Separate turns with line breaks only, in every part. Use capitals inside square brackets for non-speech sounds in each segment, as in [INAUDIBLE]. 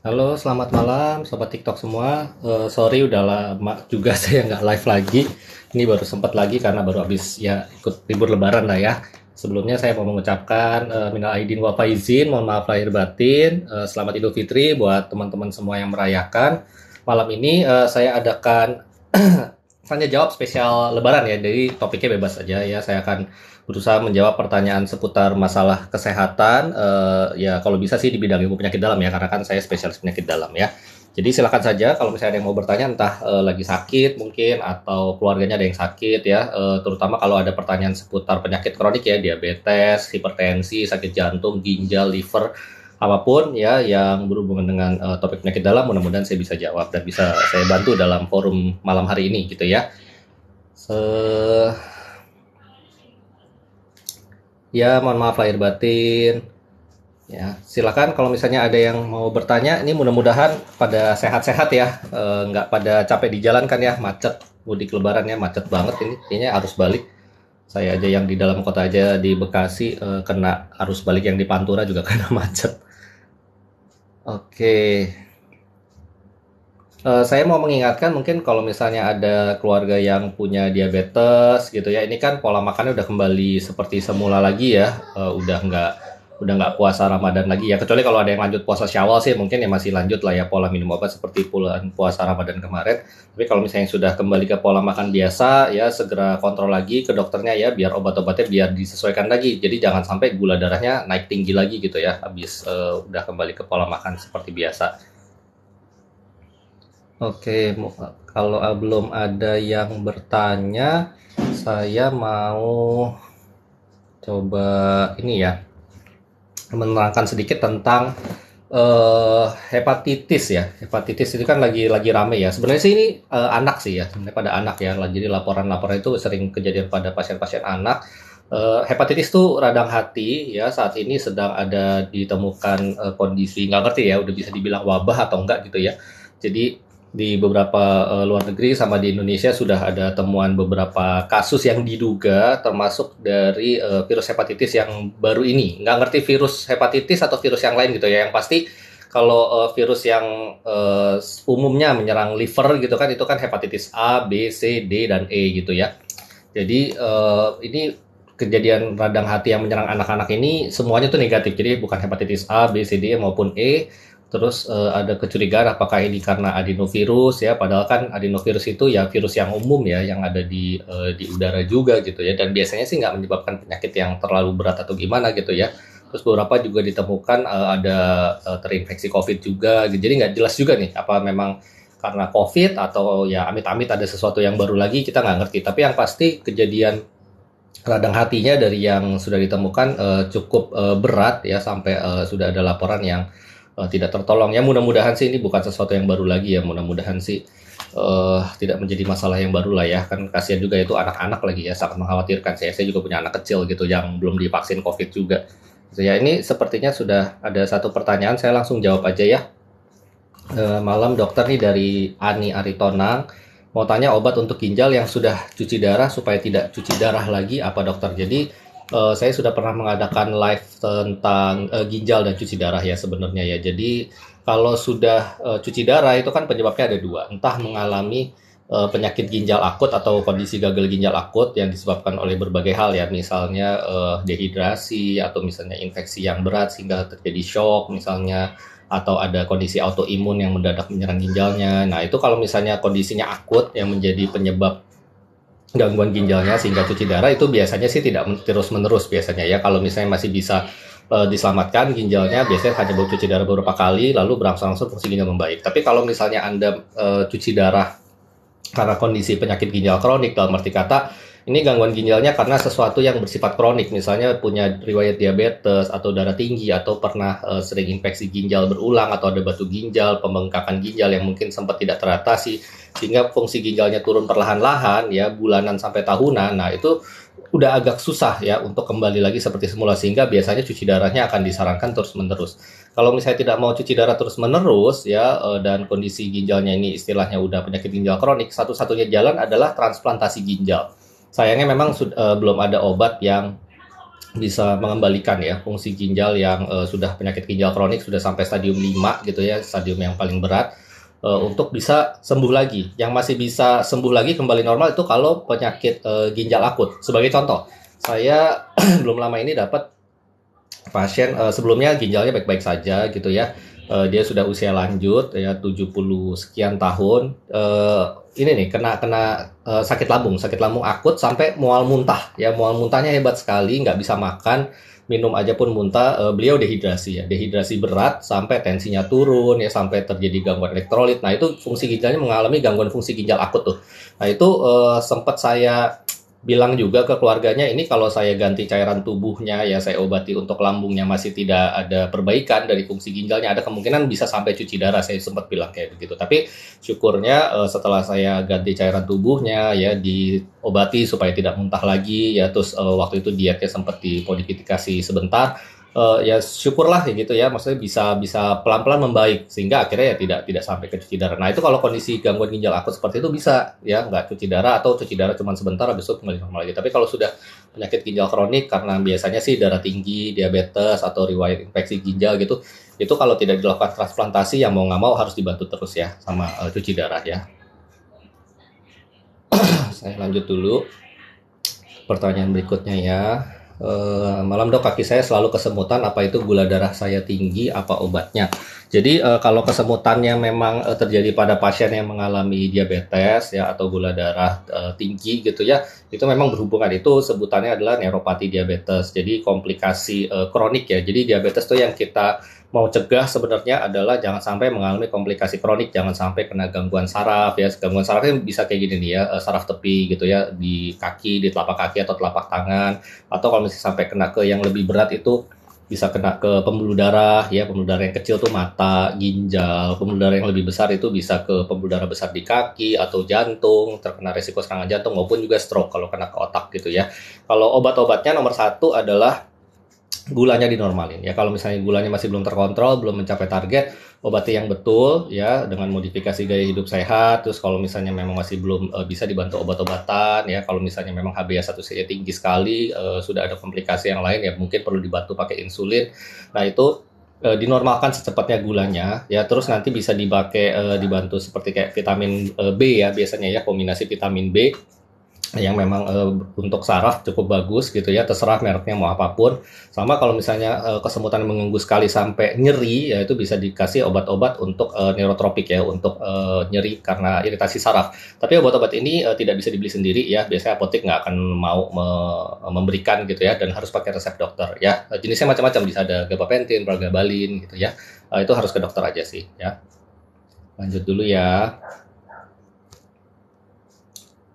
Halo, selamat malam, sobat TikTok semua. Uh, sorry udah lama juga [LAUGHS] saya nggak live lagi. Ini baru sempat lagi karena baru habis ya ikut libur Lebaran lah ya. Sebelumnya saya mau mengucapkan uh, minal aidin wa faizin, mohon maaf lahir batin. Uh, selamat Idul Fitri buat teman-teman semua yang merayakan. Malam ini uh, saya adakan [CLEARS THROAT] tanya jawab spesial Lebaran ya, jadi topiknya bebas aja ya. Saya akan berusaha menjawab pertanyaan seputar masalah kesehatan. Uh, ya kalau bisa sih di bidang ilmu penyakit dalam ya, karena kan saya spesialis penyakit dalam ya. Jadi silakan saja kalau misalnya ada yang mau bertanya, entah uh, lagi sakit mungkin atau keluarganya ada yang sakit ya, uh, terutama kalau ada pertanyaan seputar penyakit kronik ya, diabetes, hipertensi, sakit jantung, ginjal, liver apapun ya yang berhubungan dengan uh, topik penyakit dalam mudah-mudahan saya bisa jawab dan bisa saya bantu dalam forum malam hari ini gitu ya. Se Ya, mohon maaf lahir batin. Ya, silakan kalau misalnya ada yang mau bertanya, ini mudah-mudahan pada sehat-sehat ya, e, nggak pada capek di jalan kan ya, macet mudik lebarannya macet banget ini, kayaknya harus balik. Saya aja yang di dalam kota aja di Bekasi e, kena arus balik yang di Pantura juga [LAUGHS] kena macet. Oke. Uh, saya mau mengingatkan mungkin kalau misalnya ada keluarga yang punya diabetes gitu ya, ini kan pola makannya udah kembali seperti semula lagi ya, uh, udah nggak udah nggak puasa Ramadan lagi ya kecuali kalau ada yang lanjut puasa Syawal sih mungkin ya masih lanjut lah ya pola minum obat seperti bulan puasa Ramadan kemarin tapi kalau misalnya sudah kembali ke pola makan biasa ya segera kontrol lagi ke dokternya ya biar obat-obatnya biar disesuaikan lagi jadi jangan sampai gula darahnya naik tinggi lagi gitu ya habis uh, udah kembali ke pola makan seperti biasa Oke, kalau ah, belum ada yang bertanya, saya mau coba ini ya menerangkan sedikit tentang uh, hepatitis ya. Hepatitis itu kan lagi lagi rame ya. Sebenarnya sih ini uh, anak sih ya, sebenarnya pada anak ya. Jadi laporan-laporan itu sering kejadian pada pasien-pasien anak. Uh, hepatitis itu radang hati ya saat ini sedang ada ditemukan uh, kondisi nggak ngerti ya udah bisa dibilang wabah atau enggak gitu ya. Jadi di beberapa uh, luar negeri sama di Indonesia sudah ada temuan beberapa kasus yang diduga termasuk dari uh, virus hepatitis yang baru ini. Nggak ngerti virus hepatitis atau virus yang lain gitu ya. Yang pasti kalau uh, virus yang uh, umumnya menyerang liver gitu kan itu kan hepatitis A, B, C, D dan E gitu ya. Jadi uh, ini kejadian radang hati yang menyerang anak-anak ini semuanya tuh negatif. Jadi bukan hepatitis A, B, C, D maupun E terus uh, ada kecurigaan apakah ini karena adenovirus ya padahal kan adenovirus itu ya virus yang umum ya yang ada di uh, di udara juga gitu ya dan biasanya sih nggak menyebabkan penyakit yang terlalu berat atau gimana gitu ya terus beberapa juga ditemukan uh, ada uh, terinfeksi COVID juga gitu. jadi nggak jelas juga nih apa memang karena COVID atau ya amit-amit ada sesuatu yang baru lagi kita nggak ngerti tapi yang pasti kejadian radang hatinya dari yang sudah ditemukan uh, cukup uh, berat ya sampai uh, sudah ada laporan yang uh, tidak tertolong. Ya mudah-mudahan sih ini bukan sesuatu yang baru lagi ya. Mudah-mudahan sih uh, tidak menjadi masalah yang baru lah ya. Kan kasihan juga itu anak-anak lagi ya sangat mengkhawatirkan. Saya, saya juga punya anak kecil gitu yang belum divaksin COVID juga. So, gitu ya ini sepertinya sudah ada satu pertanyaan. Saya langsung jawab aja ya. Uh, malam dokter nih dari Ani Aritonang mau tanya obat untuk ginjal yang sudah cuci darah supaya tidak cuci darah lagi apa dokter. Jadi uh, saya sudah pernah mengadakan live tentang uh, ginjal dan cuci darah ya sebenarnya ya. Jadi kalau sudah uh, cuci darah itu kan penyebabnya ada dua, entah mengalami uh, penyakit ginjal akut atau kondisi gagal ginjal akut yang disebabkan oleh berbagai hal ya, misalnya uh, dehidrasi atau misalnya infeksi yang berat sehingga terjadi shock misalnya atau ada kondisi autoimun yang mendadak menyerang ginjalnya. Nah, itu kalau misalnya kondisinya akut yang menjadi penyebab gangguan ginjalnya sehingga cuci darah itu biasanya sih tidak terus menerus biasanya ya kalau misalnya masih bisa e, diselamatkan ginjalnya biasanya hanya buat cuci darah beberapa kali lalu berangsur-angsur fungsi ginjal membaik tapi kalau misalnya anda e, cuci darah karena kondisi penyakit ginjal kronik dalam arti kata ini gangguan ginjalnya karena sesuatu yang bersifat kronik, misalnya punya riwayat diabetes atau darah tinggi atau pernah uh, sering infeksi ginjal berulang atau ada batu ginjal, pembengkakan ginjal yang mungkin sempat tidak teratasi sehingga fungsi ginjalnya turun perlahan-lahan ya bulanan sampai tahunan. Nah, itu udah agak susah ya untuk kembali lagi seperti semula sehingga biasanya cuci darahnya akan disarankan terus-menerus. Kalau misalnya tidak mau cuci darah terus-menerus ya eh, dan kondisi ginjalnya ini istilahnya udah penyakit ginjal kronik, satu-satunya jalan adalah transplantasi ginjal sayangnya memang uh, belum ada obat yang bisa mengembalikan ya fungsi ginjal yang uh, sudah penyakit ginjal kronik sudah sampai stadium 5 gitu ya, stadium yang paling berat uh, untuk bisa sembuh lagi. Yang masih bisa sembuh lagi kembali normal itu kalau penyakit uh, ginjal akut. Sebagai contoh, saya [CLEARS THROAT] belum lama ini dapat pasien uh, sebelumnya ginjalnya baik-baik saja gitu ya uh, dia sudah usia lanjut ya 70 sekian tahun uh, ini nih kena kena uh, sakit lambung sakit lambung akut sampai mual muntah ya mual muntahnya hebat sekali nggak bisa makan minum aja pun muntah uh, beliau dehidrasi ya dehidrasi berat sampai tensinya turun ya sampai terjadi gangguan elektrolit nah itu fungsi ginjalnya mengalami gangguan fungsi ginjal akut tuh nah itu uh, sempat saya bilang juga ke keluarganya ini kalau saya ganti cairan tubuhnya ya saya obati untuk lambungnya masih tidak ada perbaikan dari fungsi ginjalnya ada kemungkinan bisa sampai cuci darah saya sempat bilang kayak begitu tapi syukurnya eh, setelah saya ganti cairan tubuhnya ya diobati supaya tidak muntah lagi ya terus eh, waktu itu dietnya sempat dimodifikasi sebentar uh, ya syukurlah ya gitu ya maksudnya bisa bisa pelan-pelan membaik sehingga akhirnya ya tidak tidak sampai ke cuci darah. Nah itu kalau kondisi gangguan ginjal akut seperti itu bisa ya nggak cuci darah atau cuci darah cuma sebentar besok kembali normal lagi. Tapi kalau sudah penyakit ginjal kronik karena biasanya sih darah tinggi, diabetes atau riwayat infeksi ginjal gitu itu kalau tidak dilakukan transplantasi yang mau nggak mau harus dibantu terus ya sama uh, cuci darah ya. [CLEARS THROAT] Saya lanjut dulu pertanyaan berikutnya ya. Eh, malam dok kaki saya selalu kesemutan apa itu gula darah saya tinggi apa obatnya jadi uh, kalau kesemutannya memang uh, terjadi pada pasien yang mengalami diabetes ya atau gula darah uh, tinggi gitu ya, itu memang berhubungan itu sebutannya adalah neuropati diabetes. Jadi komplikasi uh, kronik ya. Jadi diabetes itu yang kita mau cegah sebenarnya adalah jangan sampai mengalami komplikasi kronik, jangan sampai kena gangguan saraf ya. Gangguan sarafnya kan bisa kayak gini nih ya, saraf tepi gitu ya di kaki, di telapak kaki atau telapak tangan atau kalau misalnya sampai kena ke yang lebih berat itu bisa kena ke pembuluh darah ya pembuluh darah yang kecil tuh mata ginjal pembuluh darah yang lebih besar itu bisa ke pembuluh darah besar di kaki atau jantung terkena resiko serangan jantung maupun juga stroke kalau kena ke otak gitu ya kalau obat-obatnya nomor satu adalah gulanya dinormalin ya kalau misalnya gulanya masih belum terkontrol belum mencapai target obati yang betul ya dengan modifikasi gaya hidup sehat terus kalau misalnya memang masih belum uh, bisa dibantu obat-obatan ya kalau misalnya memang hba 1 c tinggi sekali uh, sudah ada komplikasi yang lain ya mungkin perlu dibantu pakai insulin nah itu uh, dinormalkan secepatnya gulanya ya terus nanti bisa dipakai uh, dibantu seperti kayak vitamin uh, B ya biasanya ya kombinasi vitamin B yang memang e, untuk saraf cukup bagus gitu ya terserah mereknya mau apapun sama kalau misalnya e, kesemutan mengganggu sekali sampai nyeri ya itu bisa dikasih obat-obat untuk e, neurotropik ya untuk e, nyeri karena iritasi saraf tapi obat-obat ini e, tidak bisa dibeli sendiri ya biasanya apotek nggak akan mau me memberikan gitu ya dan harus pakai resep dokter ya jenisnya macam-macam bisa ada gabapentin, pragabalin gitu ya e, itu harus ke dokter aja sih ya lanjut dulu ya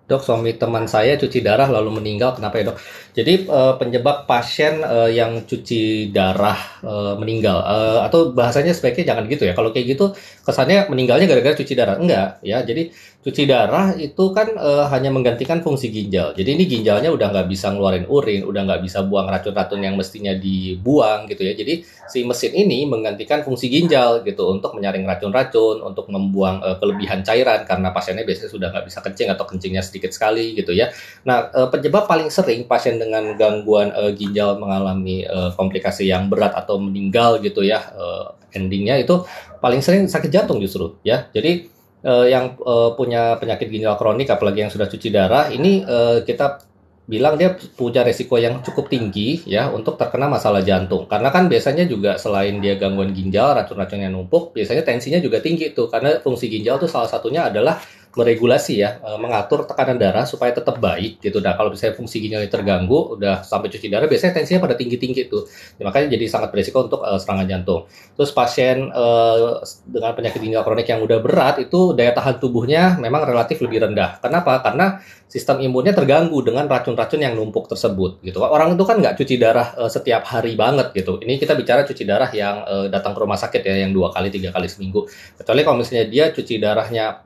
dok suami teman saya cuci darah lalu meninggal kenapa ya dok jadi uh, penyebab pasien uh, yang cuci darah uh, meninggal uh, atau bahasanya sebaiknya jangan gitu ya. Kalau kayak gitu kesannya meninggalnya gara-gara cuci darah. Enggak ya. Jadi cuci darah itu kan uh, hanya menggantikan fungsi ginjal. Jadi ini ginjalnya udah nggak bisa ngeluarin urin, udah nggak bisa buang racun-racun yang mestinya dibuang gitu ya. Jadi si mesin ini menggantikan fungsi ginjal gitu untuk menyaring racun-racun, untuk membuang uh, kelebihan cairan karena pasiennya biasanya sudah nggak bisa kencing atau kencingnya sedikit sekali gitu ya. Nah uh, penyebab paling sering pasien dengan gangguan uh, ginjal mengalami uh, komplikasi yang berat atau meninggal gitu ya uh, endingnya itu paling sering sakit jantung justru ya jadi uh, yang uh, punya penyakit ginjal kronik apalagi yang sudah cuci darah ini uh, kita bilang dia punya resiko yang cukup tinggi ya untuk terkena masalah jantung karena kan biasanya juga selain dia gangguan ginjal racun racunnya numpuk biasanya tensinya juga tinggi tuh karena fungsi ginjal tuh salah satunya adalah meregulasi ya, e, mengatur tekanan darah supaya tetap baik gitu. Nah, kalau misalnya fungsi ginjalnya terganggu, udah sampai cuci darah, biasanya tensinya pada tinggi-tinggi itu. Ya, makanya jadi sangat berisiko untuk uh, serangan jantung. Terus pasien uh, dengan penyakit ginjal kronik yang udah berat itu daya tahan tubuhnya memang relatif lebih rendah. Kenapa? Karena sistem imunnya terganggu dengan racun-racun yang numpuk tersebut gitu. Orang itu kan nggak cuci darah uh, setiap hari banget gitu. Ini kita bicara cuci darah yang uh, datang ke rumah sakit ya, yang dua kali, tiga kali seminggu. Kecuali kalau misalnya dia cuci darahnya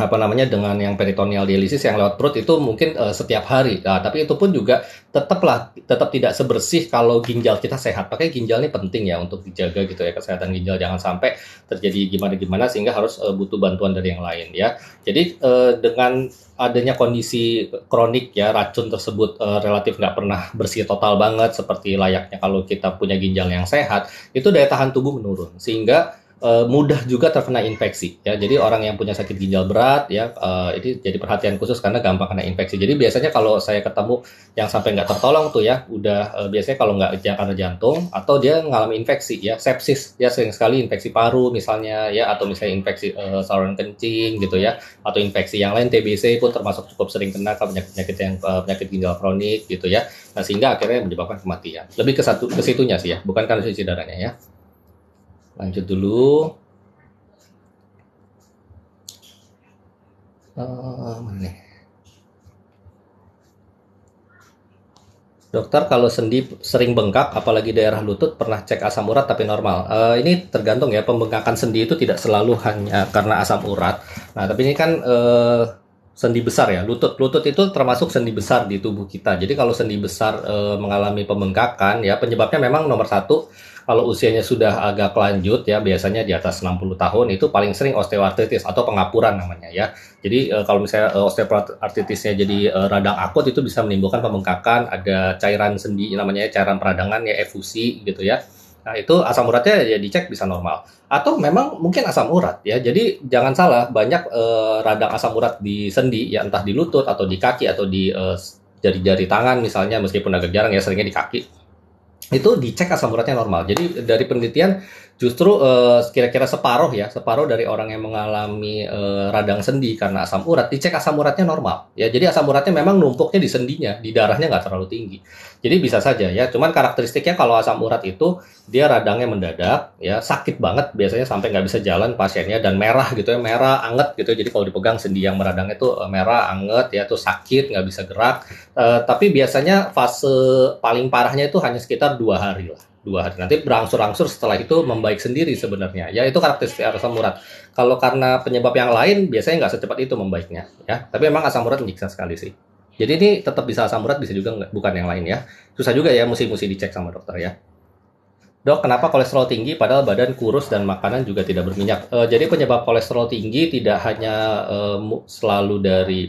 apa namanya dengan yang peritoneal dialisis yang lewat perut itu mungkin uh, setiap hari. Nah, tapi itu pun juga tetaplah tetap tidak sebersih kalau ginjal kita sehat. Pakai ginjal ini penting ya untuk dijaga gitu ya kesehatan ginjal jangan sampai terjadi gimana-gimana sehingga harus uh, butuh bantuan dari yang lain ya. Jadi uh, dengan adanya kondisi kronik ya racun tersebut uh, relatif nggak pernah bersih total banget seperti layaknya kalau kita punya ginjal yang sehat, itu daya tahan tubuh menurun sehingga uh, mudah juga terkena infeksi ya. Jadi orang yang punya sakit ginjal berat ya uh, ini jadi perhatian khusus karena gampang kena infeksi. Jadi biasanya kalau saya ketemu yang sampai nggak tertolong tuh ya, udah uh, biasanya kalau nggak karena jantung atau dia mengalami infeksi ya sepsis ya sering sekali infeksi paru misalnya ya atau misalnya infeksi uh, saluran kencing gitu ya atau infeksi yang lain TBC pun termasuk cukup sering kena penyakit penyakit yang uh, penyakit ginjal kronik gitu ya. Nah sehingga akhirnya menyebabkan kematian. Lebih ke satu ke situnya sih ya, bukan karena cuci darahnya ya lanjut dulu uh, Dokter, kalau sendi sering bengkak, apalagi daerah lutut, pernah cek asam urat tapi normal. Uh, ini tergantung ya, pembengkakan sendi itu tidak selalu hanya karena asam urat. Nah, tapi ini kan uh, sendi besar ya, lutut. Lutut itu termasuk sendi besar di tubuh kita. Jadi kalau sendi besar e, mengalami pembengkakan, ya penyebabnya memang nomor satu kalau usianya sudah agak lanjut ya biasanya di atas 60 tahun itu paling sering osteoartritis atau pengapuran namanya ya. Jadi e, kalau misalnya e, osteoartritisnya jadi e, radang akut itu bisa menimbulkan pembengkakan, ada cairan sendi namanya ya, cairan peradangan ya efusi gitu ya. Nah, itu asam uratnya ya dicek bisa normal. Atau memang mungkin asam urat ya. Jadi jangan salah banyak radang asam urat di sendi ya entah di lutut atau di kaki atau di jari-jari tangan misalnya meskipun agak jarang ya seringnya di kaki itu dicek asam uratnya normal. Jadi dari penelitian justru kira eh, kira-kira separuh ya, separuh dari orang yang mengalami uh, radang sendi karena asam urat, dicek asam uratnya normal. Ya, jadi asam uratnya memang numpuknya di sendinya, di darahnya nggak terlalu tinggi. Jadi bisa saja ya, cuman karakteristiknya kalau asam urat itu dia radangnya mendadak, ya sakit banget, biasanya sampai nggak bisa jalan pasiennya dan merah gitu ya, merah anget gitu. Ya. Jadi kalau dipegang sendi yang meradangnya uh, merah anget ya, tuh sakit nggak bisa gerak. Uh, tapi biasanya fase paling parahnya itu hanya sekitar dua hari lah dua hari nanti berangsur-angsur setelah itu membaik sendiri sebenarnya ya itu karakteristik asam urat kalau karena penyebab yang lain biasanya nggak secepat itu membaiknya ya tapi memang asam urat menyiksa sekali sih jadi ini tetap bisa asam urat bisa juga enggak, bukan yang lain ya susah juga ya mesti-mesti dicek sama dokter ya Dok, kenapa kolesterol tinggi padahal badan kurus dan makanan juga tidak berminyak? E, jadi penyebab kolesterol tinggi tidak hanya e, selalu dari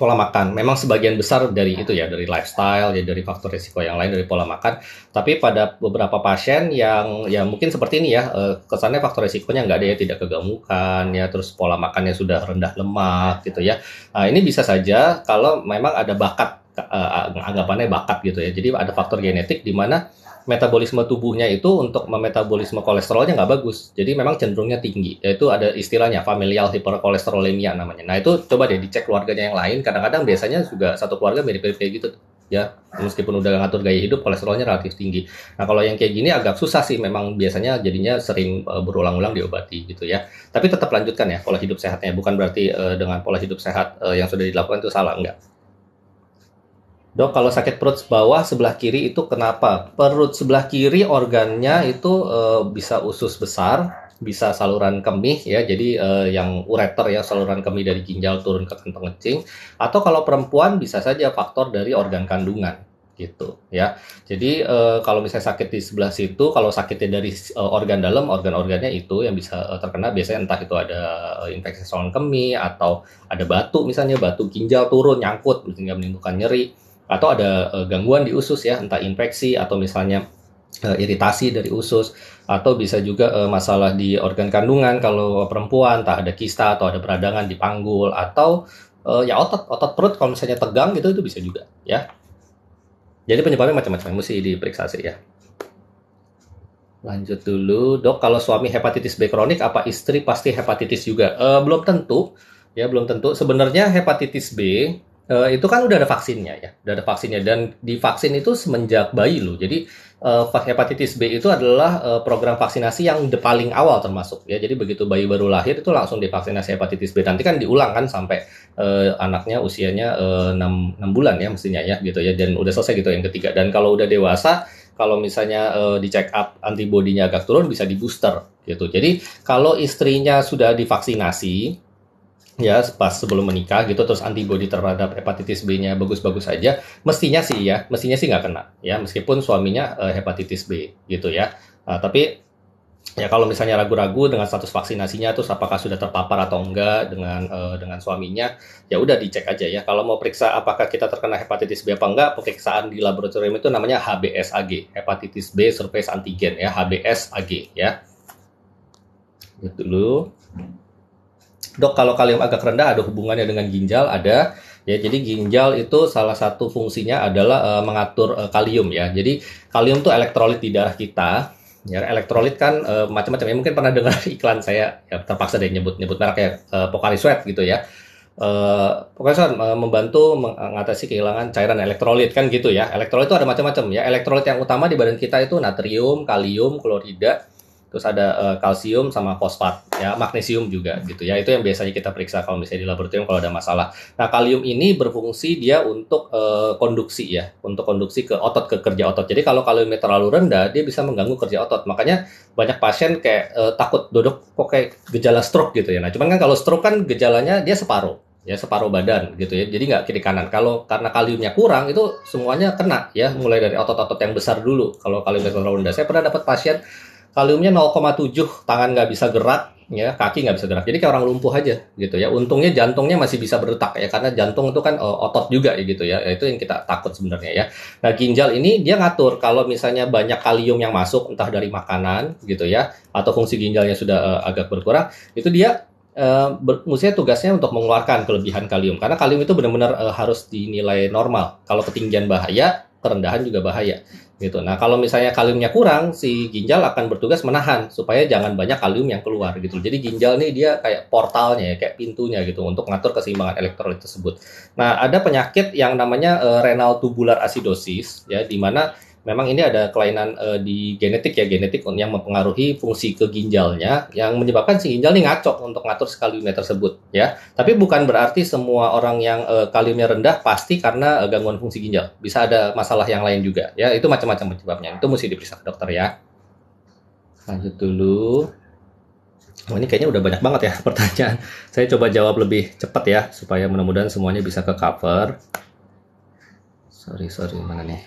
pola makan. Memang sebagian besar dari ya. itu ya, dari lifestyle, ya dari faktor risiko yang lain dari pola makan. Tapi pada beberapa pasien yang ya mungkin seperti ini ya, eh, kesannya faktor risikonya nggak ada ya, tidak kegemukan ya, terus pola makannya sudah rendah lemak ya. gitu ya. Nah, ini bisa saja kalau memang ada bakat eh, anggapannya bakat gitu ya. Jadi ada faktor genetik di mana metabolisme tubuhnya itu untuk memetabolisme kolesterolnya nggak bagus. Jadi memang cenderungnya tinggi. Itu ada istilahnya familial hiperkolesterolemia namanya. Nah itu coba deh dicek keluarganya yang lain. Kadang-kadang biasanya juga satu keluarga mirip-mirip kayak gitu. Ya meskipun udah ngatur gaya hidup kolesterolnya relatif tinggi. Nah kalau yang kayak gini agak susah sih memang biasanya jadinya sering eh, berulang-ulang diobati gitu ya. Tapi tetap lanjutkan ya pola hidup sehatnya. Bukan berarti uh, dengan pola hidup sehat uh, yang sudah dilakukan itu salah enggak. Dok, kalau sakit perut bawah sebelah kiri itu kenapa? Perut sebelah kiri organnya itu e, bisa usus besar, bisa saluran kemih ya, jadi e, yang ureter ya saluran kemih dari ginjal turun ke kantong kencing. Atau kalau perempuan bisa saja faktor dari organ kandungan gitu ya. Jadi e, kalau misalnya sakit di sebelah situ, kalau sakitnya dari e, organ dalam, organ-organnya itu yang bisa e, terkena biasanya entah itu ada e, infeksi saluran kemih atau ada batu misalnya batu ginjal turun nyangkut sehingga menimbulkan nyeri atau ada uh, gangguan di usus ya entah infeksi atau misalnya uh, iritasi dari usus atau bisa juga uh, masalah di organ kandungan kalau perempuan tak ada kista atau ada peradangan di panggul atau uh, ya otot otot perut kalau misalnya tegang gitu itu bisa juga ya jadi penyebabnya macam-macam mesti diperiksa sih ya Lanjut dulu, dok. Kalau suami hepatitis B kronik, apa istri pasti hepatitis juga? uh, belum tentu, ya belum tentu. Sebenarnya hepatitis B uh, itu kan udah ada vaksinnya ya, udah ada vaksinnya dan di vaksin itu semenjak bayi loh. Jadi uh, hepatitis B itu adalah uh, program vaksinasi yang de paling awal termasuk ya. Jadi begitu bayi baru lahir itu langsung divaksinasi hepatitis B. Nanti kan diulang kan sampai uh, anaknya usianya uh, 6, 6 bulan ya mestinya ya gitu ya dan udah selesai gitu yang ketiga. Dan kalau udah dewasa kalau misalnya uh, di check up antibodinya agak turun bisa di booster gitu. Jadi kalau istrinya sudah divaksinasi ya pas sebelum menikah gitu terus antibodi terhadap hepatitis B-nya bagus-bagus aja mestinya sih ya mestinya sih nggak kena ya meskipun suaminya uh, hepatitis B gitu ya uh, tapi ya kalau misalnya ragu-ragu dengan status vaksinasinya terus apakah sudah terpapar atau enggak dengan uh, dengan suaminya ya udah dicek aja ya kalau mau periksa apakah kita terkena hepatitis B apa enggak pemeriksaan di laboratorium itu namanya HBS Ag hepatitis B surface antigen ya HBS Ag ya gitu dulu Dok, kalau kalium agak rendah ada hubungannya dengan ginjal, ada. Ya, jadi ginjal itu salah satu fungsinya adalah uh, mengatur uh, kalium ya. Jadi kalium tuh elektrolit di darah kita. Ya, elektrolit kan uh, macam-macam ya. Mungkin pernah dengar [LAUGHS] iklan saya ya, terpaksa deh nyebut-nyebut merek ya uh, Pocari Sweat gitu ya. Uh, pokoknya uh, membantu mengatasi kehilangan cairan elektrolit kan gitu ya. Elektrolit itu ada macam-macam ya. Elektrolit yang utama di badan kita itu natrium, kalium, klorida, terus ada uh, kalsium sama fosfat ya magnesium juga gitu ya itu yang biasanya kita periksa kalau misalnya di laboratorium kalau ada masalah nah kalium ini berfungsi dia untuk uh, konduksi ya untuk konduksi ke otot ke kerja otot jadi kalau kaliumnya terlalu rendah dia bisa mengganggu kerja otot makanya banyak pasien kayak uh, takut duduk kok kayak gejala stroke gitu ya nah cuman kan kalau stroke kan gejalanya dia separuh ya separuh badan gitu ya jadi nggak kiri kanan kalau karena kaliumnya kurang itu semuanya kena ya mulai dari otot-otot yang besar dulu kalau kaliumnya terlalu rendah saya pernah dapat pasien kaliumnya 0,7 tangan nggak bisa gerak ya kaki nggak bisa gerak jadi kayak orang lumpuh aja gitu ya untungnya jantungnya masih bisa berdetak ya karena jantung itu kan eh, otot juga ya gitu ya. ya itu yang kita takut sebenarnya ya nah ginjal ini dia ngatur kalau misalnya banyak kalium yang masuk entah dari makanan gitu ya atau fungsi ginjalnya sudah uh, agak berkurang itu dia Uh, maksudnya tugasnya untuk mengeluarkan kelebihan kalium karena kalium itu benar-benar uh, harus dinilai normal kalau ketinggian bahaya kerendahan juga bahaya gitu. Nah, kalau misalnya kaliumnya kurang, si ginjal akan bertugas menahan supaya jangan banyak kalium yang keluar gitu. Jadi ginjal ini dia kayak portalnya ya, kayak pintunya gitu untuk ngatur keseimbangan elektrolit tersebut. Nah, ada penyakit yang namanya uh, renal tubular acidosis ya di mana memang ini ada kelainan uh, di genetik ya genetik yang mempengaruhi fungsi ke ginjalnya yang menyebabkan si ginjal ini ngacok untuk ngatur kaliumnya tersebut ya tapi bukan berarti semua orang yang uh, kaliumnya rendah pasti karena uh, gangguan fungsi ginjal bisa ada masalah yang lain juga ya itu macam-macam penyebabnya itu mesti diperiksa ke dokter ya lanjut dulu Oh, ini kayaknya udah banyak banget ya [LAUGHS] pertanyaan. Saya coba jawab lebih cepat ya supaya mudah-mudahan semuanya bisa ke cover. Sorry, sorry, mana nih?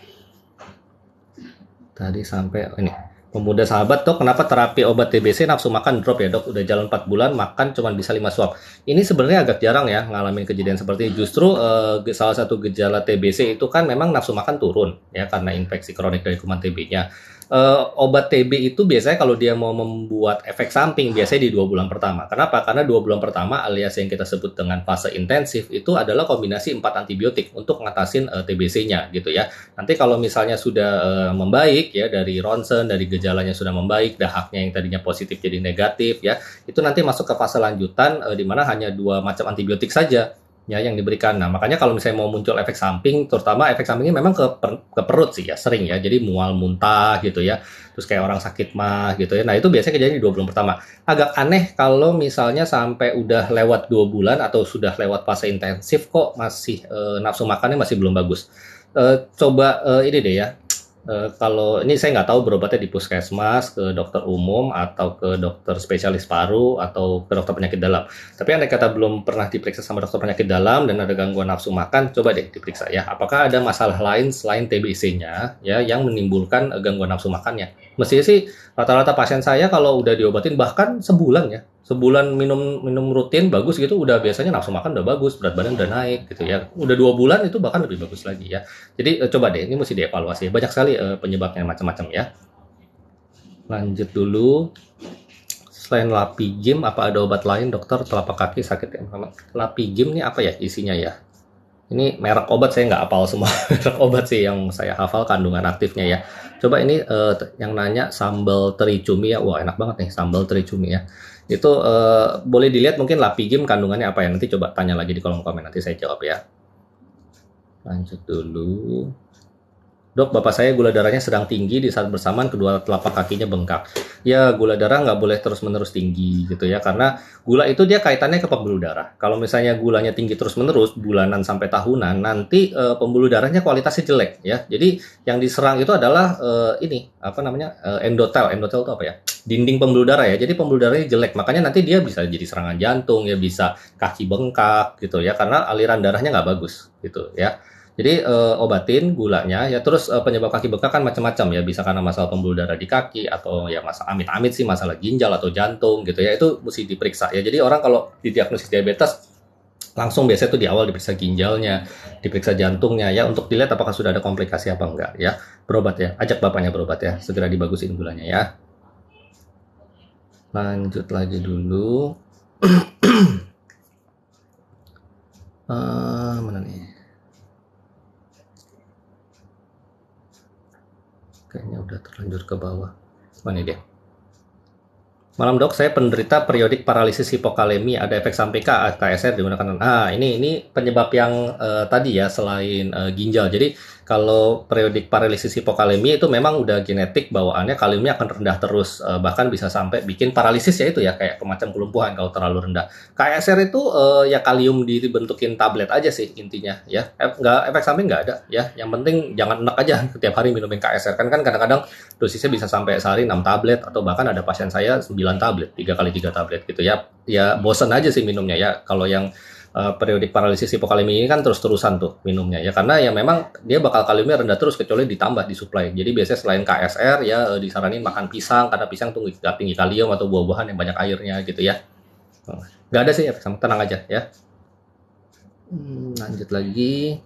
tadi sampai oh ini pemuda sahabat dok kenapa terapi obat TBC nafsu makan drop ya dok udah jalan 4 bulan makan cuma bisa 5 suap ini sebenarnya agak jarang ya ngalamin kejadian seperti ini. justru eh, salah satu gejala TBC itu kan memang nafsu makan turun ya karena infeksi kronik dari kuman TB-nya uh, obat TB itu biasanya kalau dia mau membuat efek samping biasanya di dua bulan pertama. Kenapa? Karena dua bulan pertama alias yang kita sebut dengan fase intensif itu adalah kombinasi empat antibiotik untuk ngatasin uh, eh, TBC-nya gitu ya. Nanti kalau misalnya sudah uh, membaik ya dari ronsen, dari gejalanya sudah membaik, dahaknya yang tadinya positif jadi negatif ya, itu nanti masuk ke fase lanjutan uh, di mana hanya dua macam antibiotik saja ya yang diberikan. Nah, makanya kalau misalnya mau muncul efek samping, terutama efek sampingnya memang ke, per, ke perut sih ya, sering ya. Jadi mual, muntah gitu ya. Terus kayak orang sakit mah gitu ya. Nah, itu biasanya kejadian di dua bulan pertama. Agak aneh kalau misalnya sampai udah lewat dua bulan atau sudah lewat fase intensif kok masih e, nafsu makannya masih belum bagus. E, coba e, ini deh ya, Eh, kalau ini saya nggak tahu berobatnya di puskesmas, ke dokter umum, atau ke dokter spesialis paru, atau ke dokter penyakit dalam. Tapi anda kata belum pernah diperiksa sama dokter penyakit dalam dan ada gangguan nafsu makan, coba deh diperiksa ya. Apakah ada masalah lain selain TBC-nya ya yang menimbulkan eh, gangguan nafsu makannya? Mestinya sih rata-rata pasien saya kalau udah diobatin bahkan sebulan ya sebulan minum minum rutin bagus gitu udah biasanya nafsu makan udah bagus berat badan udah naik gitu ya udah dua bulan itu bahkan lebih bagus lagi ya jadi eh, coba deh ini mesti dievaluasi banyak sekali eh, penyebabnya macam-macam ya lanjut dulu selain lapi gym apa ada obat lain dokter telapak kaki sakit sama ya, lapi gym ini apa ya isinya ya ini merek obat saya nggak hafal semua [LAUGHS] merek obat sih yang saya hafal kandungan aktifnya ya coba ini eh, yang nanya sambal teri cumi ya wah enak banget nih sambal teri cumi ya itu uh, boleh dilihat mungkin lapi kandungannya apa ya nanti coba tanya lagi di kolom komen nanti saya jawab ya lanjut dulu Dok, bapak saya gula darahnya sedang tinggi di saat bersamaan kedua telapak kakinya bengkak. Ya, gula darah nggak boleh terus-menerus tinggi gitu ya, karena gula itu dia kaitannya ke pembuluh darah. Kalau misalnya gulanya tinggi terus-menerus bulanan sampai tahunan, nanti e, pembuluh darahnya kualitasnya jelek ya. Jadi yang diserang itu adalah e, ini apa namanya e, endotel. Endotel itu apa ya? Dinding pembuluh darah ya. Jadi pembuluh darahnya jelek, makanya nanti dia bisa jadi serangan jantung ya, bisa kaki bengkak gitu ya, karena aliran darahnya nggak bagus gitu ya. Jadi uh, obatin gulanya ya terus uh, penyebab kaki bengkak kan macam-macam ya bisa karena masalah pembuluh darah di kaki atau ya masalah amit-amit sih masalah ginjal atau jantung gitu ya itu mesti diperiksa ya. Jadi orang kalau didiagnosis diabetes langsung biasanya itu di awal diperiksa ginjalnya, diperiksa jantungnya ya untuk dilihat apakah sudah ada komplikasi apa enggak ya. Berobat ya, ajak bapaknya berobat ya, segera dibagusin gulanya ya. Lanjut lagi dulu. uh, [CLEARS THROAT] mana nih? kayaknya udah terlanjur ke bawah Mana dia Malam dok, saya penderita periodik paralisis hipokalemi, ada efek samping KSR ah, digunakan. Ah, ini ini penyebab yang uh, tadi ya selain uh, ginjal. Jadi kalau periodik paralisis hipokalemia itu memang udah genetik bawaannya kaliumnya akan rendah terus uh, bahkan bisa sampai bikin paralisis ya itu ya kayak macam kelumpuhan kalau terlalu rendah. KSR itu uh, ya kalium dibentukin tablet aja sih intinya ya. Eh, nggak efek samping nggak ada ya. Yang penting jangan enak aja setiap [LAUGHS] hari minumin KSR kan kan kadang-kadang dosisnya bisa sampai sehari 6 tablet atau bahkan ada pasien saya 9 tablet, tiga kali tiga tablet gitu ya. Ya bosen aja sih minumnya ya kalau yang uh, periodik paralisis hipokalemi ini kan terus-terusan tuh minumnya ya karena ya memang dia bakal kaliumnya rendah terus kecuali ditambah di supply. Jadi biasanya selain KSR ya eh, disarani makan pisang karena pisang tuh tinggi kalium atau buah-buahan yang banyak airnya gitu ya. Oh, nggak ada sih efek sama tenang aja ya. Hmm, lanjut lagi.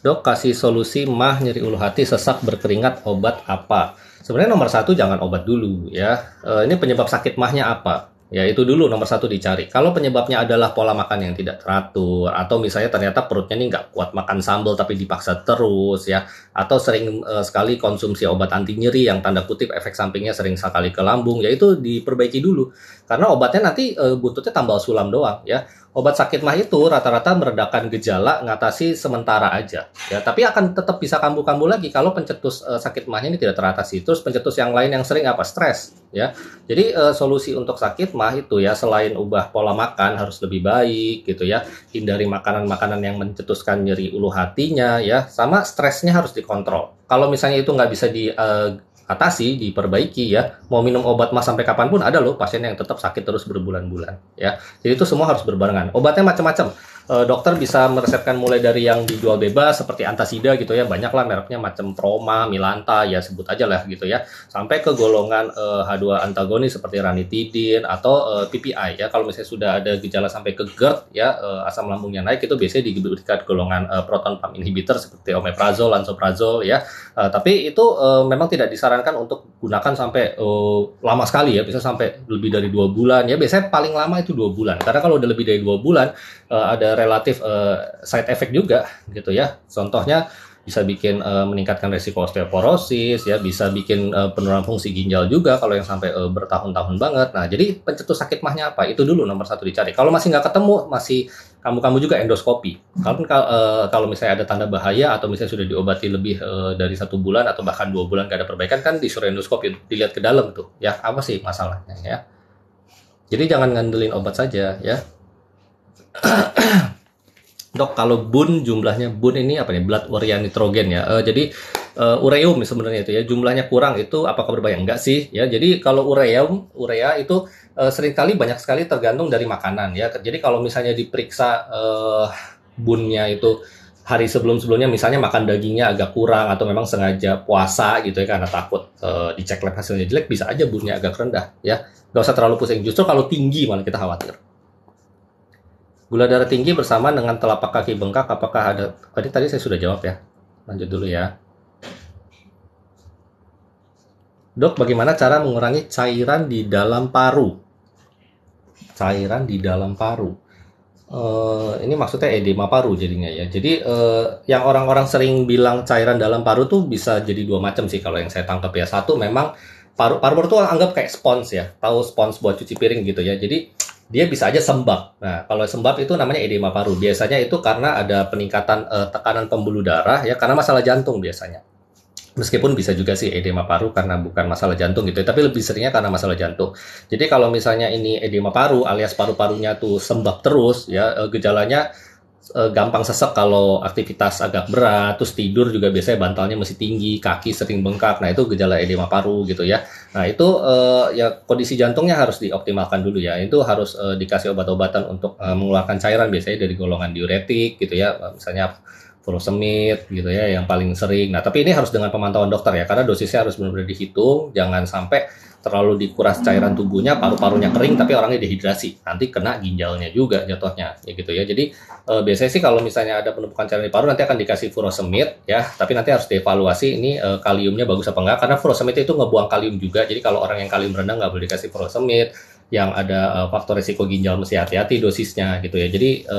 Dok, kasih solusi mah nyeri ulu hati sesak berkeringat obat apa? Sebenarnya nomor satu jangan obat dulu ya. Eh, ini penyebab sakit mahnya apa? Ya itu dulu nomor satu dicari. Kalau penyebabnya adalah pola makan yang tidak teratur, atau misalnya ternyata perutnya ini nggak kuat makan sambal tapi dipaksa terus ya, atau sering eh, sekali konsumsi obat anti nyeri yang tanda kutip efek sampingnya sering sekali ke lambung, ya itu diperbaiki dulu. Karena obatnya nanti eh, buntutnya tambal sulam doang ya obat sakit mah itu rata-rata meredakan gejala ngatasi sementara aja ya tapi akan tetap bisa kambuh-kambuh lagi kalau pencetus uh, sakit mah ini tidak teratasi terus pencetus yang lain yang sering apa stres ya jadi uh, solusi untuk sakit mah itu ya selain ubah pola makan harus lebih baik gitu ya hindari makanan-makanan yang mencetuskan nyeri ulu hatinya ya sama stresnya harus dikontrol kalau misalnya itu nggak bisa di uh, atasi, diperbaiki ya. Mau minum obat mah sampai kapanpun ada loh pasien yang tetap sakit terus berbulan-bulan ya. Jadi itu semua harus berbarengan. Obatnya macam-macam Eh, dokter bisa meresepkan mulai dari yang dijual bebas seperti antasida gitu ya banyak lah mereknya macam Proma, Milanta ya sebut aja lah gitu ya sampai ke golongan uh, eh, H2 antagonis seperti ranitidin atau uh, eh, PPI ya kalau misalnya sudah ada gejala sampai ke GERD ya uh, asam lambungnya naik itu biasanya diberikan golongan uh, proton pump inhibitor seperti omeprazole, lansoprazol ya uh, tapi itu uh, memang tidak disarankan untuk gunakan sampai uh, lama sekali ya bisa sampai lebih dari dua bulan ya biasanya paling lama itu dua bulan karena kalau udah lebih dari dua bulan uh, ada relatif uh, side effect juga gitu ya. Contohnya bisa bikin uh, meningkatkan resiko osteoporosis ya, bisa bikin uh, penurunan fungsi ginjal juga kalau yang sampai uh, bertahun-tahun banget. Nah, jadi pencetus sakit mahnya apa? Itu dulu nomor satu dicari. Kalau masih nggak ketemu, masih kamu-kamu juga endoskopi. Kalau uh, kalau misalnya ada tanda bahaya atau misalnya sudah diobati lebih uh, dari satu bulan atau bahkan dua bulan nggak ada perbaikan kan disuruh endoskopi dilihat ke dalam tuh ya apa sih masalahnya ya. Jadi jangan ngandelin obat saja ya. Dok, kalau bun jumlahnya bun ini apa nih? Ya? Blood urea nitrogen ya. Uh, jadi uh, ureum sebenarnya itu ya. Jumlahnya kurang itu apakah berbahaya? Enggak sih ya. Jadi kalau ureum, urea itu uh, seringkali banyak sekali tergantung dari makanan ya. Jadi kalau misalnya diperiksa uh, bunnya itu hari sebelum-sebelumnya misalnya makan dagingnya agak kurang atau memang sengaja puasa gitu ya karena takut e, dicek lab hasilnya jelek bisa aja bunnya agak rendah ya nggak usah terlalu pusing justru kalau tinggi malah kita khawatir Gula darah tinggi bersama dengan telapak kaki bengkak apakah ada tadi oh, tadi saya sudah jawab ya. Lanjut dulu ya. Dok, bagaimana cara mengurangi cairan di dalam paru? Cairan di dalam paru. Uh, ini maksudnya edema paru jadinya ya. Jadi uh, yang orang-orang sering bilang cairan dalam paru tuh bisa jadi dua macam sih kalau yang saya tangkap ya. Satu memang paru paru itu anggap kayak spons ya. Tahu spons buat cuci piring gitu ya. Jadi dia bisa aja sembab. Nah, kalau sembab itu namanya edema paru. Biasanya itu karena ada peningkatan eh, tekanan pembuluh darah ya karena masalah jantung biasanya. Meskipun bisa juga sih edema paru karena bukan masalah jantung gitu, tapi lebih seringnya karena masalah jantung. Jadi kalau misalnya ini edema paru alias paru-parunya tuh sembab terus ya eh, gejalanya eh, gampang sesek kalau aktivitas agak berat, terus tidur juga biasanya bantalnya masih tinggi, kaki sering bengkak. Nah, itu gejala edema paru gitu ya. Nah, itu uh, ya kondisi jantungnya harus dioptimalkan dulu ya. Itu harus uh, dikasih obat-obatan untuk uh, mengeluarkan cairan biasanya dari golongan diuretik gitu ya. Misalnya furosemid gitu ya yang paling sering. Nah, tapi ini harus dengan pemantauan dokter ya karena dosisnya harus benar-benar dihitung, jangan sampai terlalu dikuras cairan hmm. tubuhnya, paru-parunya kering tapi orangnya dehidrasi. Nanti kena ginjalnya juga jatuhnya ya gitu ya. Jadi e, biasanya sih kalau misalnya ada penumpukan cairan di paru nanti akan dikasih furosemid ya, tapi nanti harus dievaluasi ini e, kaliumnya bagus apa enggak karena furosemid itu ngebuang kalium juga. Jadi kalau orang yang kalium rendah nggak boleh dikasih furosemid yang ada e, faktor resiko ginjal mesti hati-hati dosisnya gitu ya. Jadi e,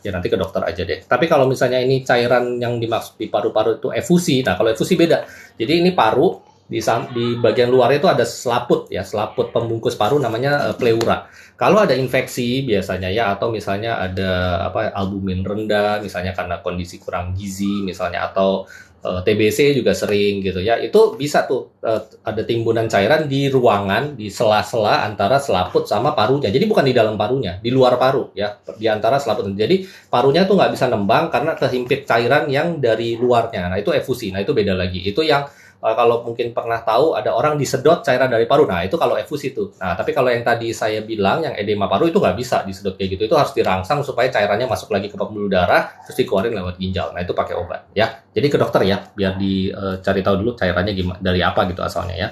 ya nanti ke dokter aja deh. Tapi kalau misalnya ini cairan yang dimaksud di paru-paru itu efusi. Nah, kalau efusi beda. Jadi ini paru di, di bagian luar itu ada selaput ya selaput pembungkus paru namanya eh, pleura kalau ada infeksi biasanya ya atau misalnya ada apa albumin rendah misalnya karena kondisi kurang gizi misalnya atau uh, eh, TBC juga sering gitu ya itu bisa tuh uh, ada timbunan cairan di ruangan di sela-sela antara selaput sama parunya jadi bukan di dalam parunya di luar paru ya di antara selaput jadi parunya tuh nggak bisa nembang karena terhimpit cairan yang dari luarnya nah itu efusi nah itu beda lagi itu yang Eh, kalau mungkin pernah tahu ada orang disedot cairan dari paru. Nah, itu kalau efusi itu. Nah, tapi kalau yang tadi saya bilang yang edema paru itu nggak bisa disedot kayak gitu. Itu harus dirangsang supaya cairannya masuk lagi ke pembuluh darah terus dikeluarin lewat ginjal. Nah, itu pakai obat ya. Jadi ke dokter ya biar dicari eh, tahu dulu cairannya gimana dari apa gitu asalnya ya.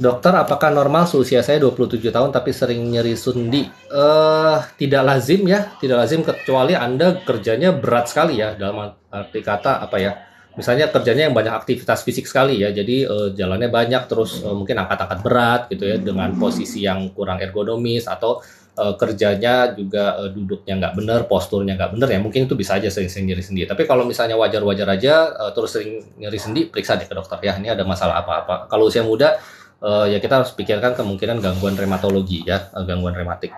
Dokter, apakah normal seusia saya 27 tahun tapi sering nyeri sundi? Eh, uh, tidak lazim ya, tidak lazim kecuali Anda kerjanya berat sekali ya dalam arti kata apa ya? misalnya kerjanya yang banyak aktivitas fisik sekali ya jadi uh, jalannya banyak terus uh, mungkin angkat-angkat berat gitu ya dengan posisi yang kurang ergonomis atau uh, kerjanya juga uh, duduknya nggak bener, posturnya nggak bener ya mungkin itu bisa aja sering-sering nyeri sendi tapi kalau misalnya wajar-wajar aja uh, terus sering nyeri sendi periksa deh ke dokter ya ini ada masalah apa-apa kalau usia muda uh, ya kita harus pikirkan kemungkinan gangguan rheumatologi ya uh, gangguan rematik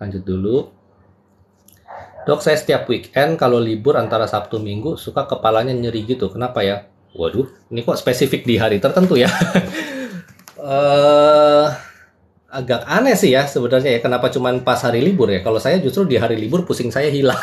lanjut dulu Dok, saya setiap weekend kalau libur antara Sabtu Minggu suka kepalanya nyeri gitu. Kenapa ya? Waduh, ini kok spesifik di hari tertentu ya? uh, [LAUGHS] agak aneh sih ya sebenarnya ya. Kenapa cuma pas hari libur ya? Kalau saya justru di hari libur pusing saya hilang.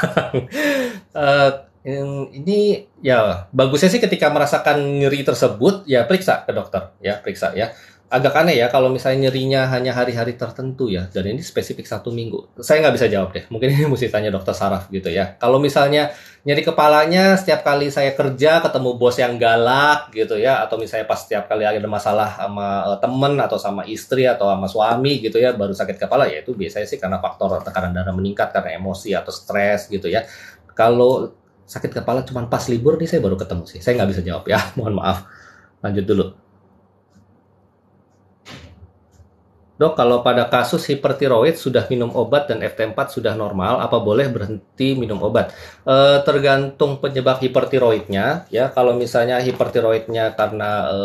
uh, [LAUGHS] ini ya bagusnya sih ketika merasakan nyeri tersebut ya periksa ke dokter ya periksa ya agak aneh ya kalau misalnya nyerinya hanya hari-hari tertentu ya dan ini spesifik satu minggu saya nggak bisa jawab deh mungkin ini mesti tanya dokter saraf gitu ya kalau misalnya nyeri kepalanya setiap kali saya kerja ketemu bos yang galak gitu ya atau misalnya pas setiap kali ada masalah sama eh, temen atau sama istri atau sama suami gitu ya baru sakit kepala ya itu biasanya sih karena faktor tekanan darah meningkat karena emosi atau stres gitu ya kalau sakit kepala cuma pas libur nih saya baru ketemu sih saya nggak bisa jawab ya [LAUGHS] mohon maaf lanjut dulu Dok, kalau pada kasus hipertiroid sudah minum obat dan FT4 sudah normal, apa boleh berhenti minum obat? E, tergantung penyebab hipertiroidnya, ya. Kalau misalnya hipertiroidnya karena e,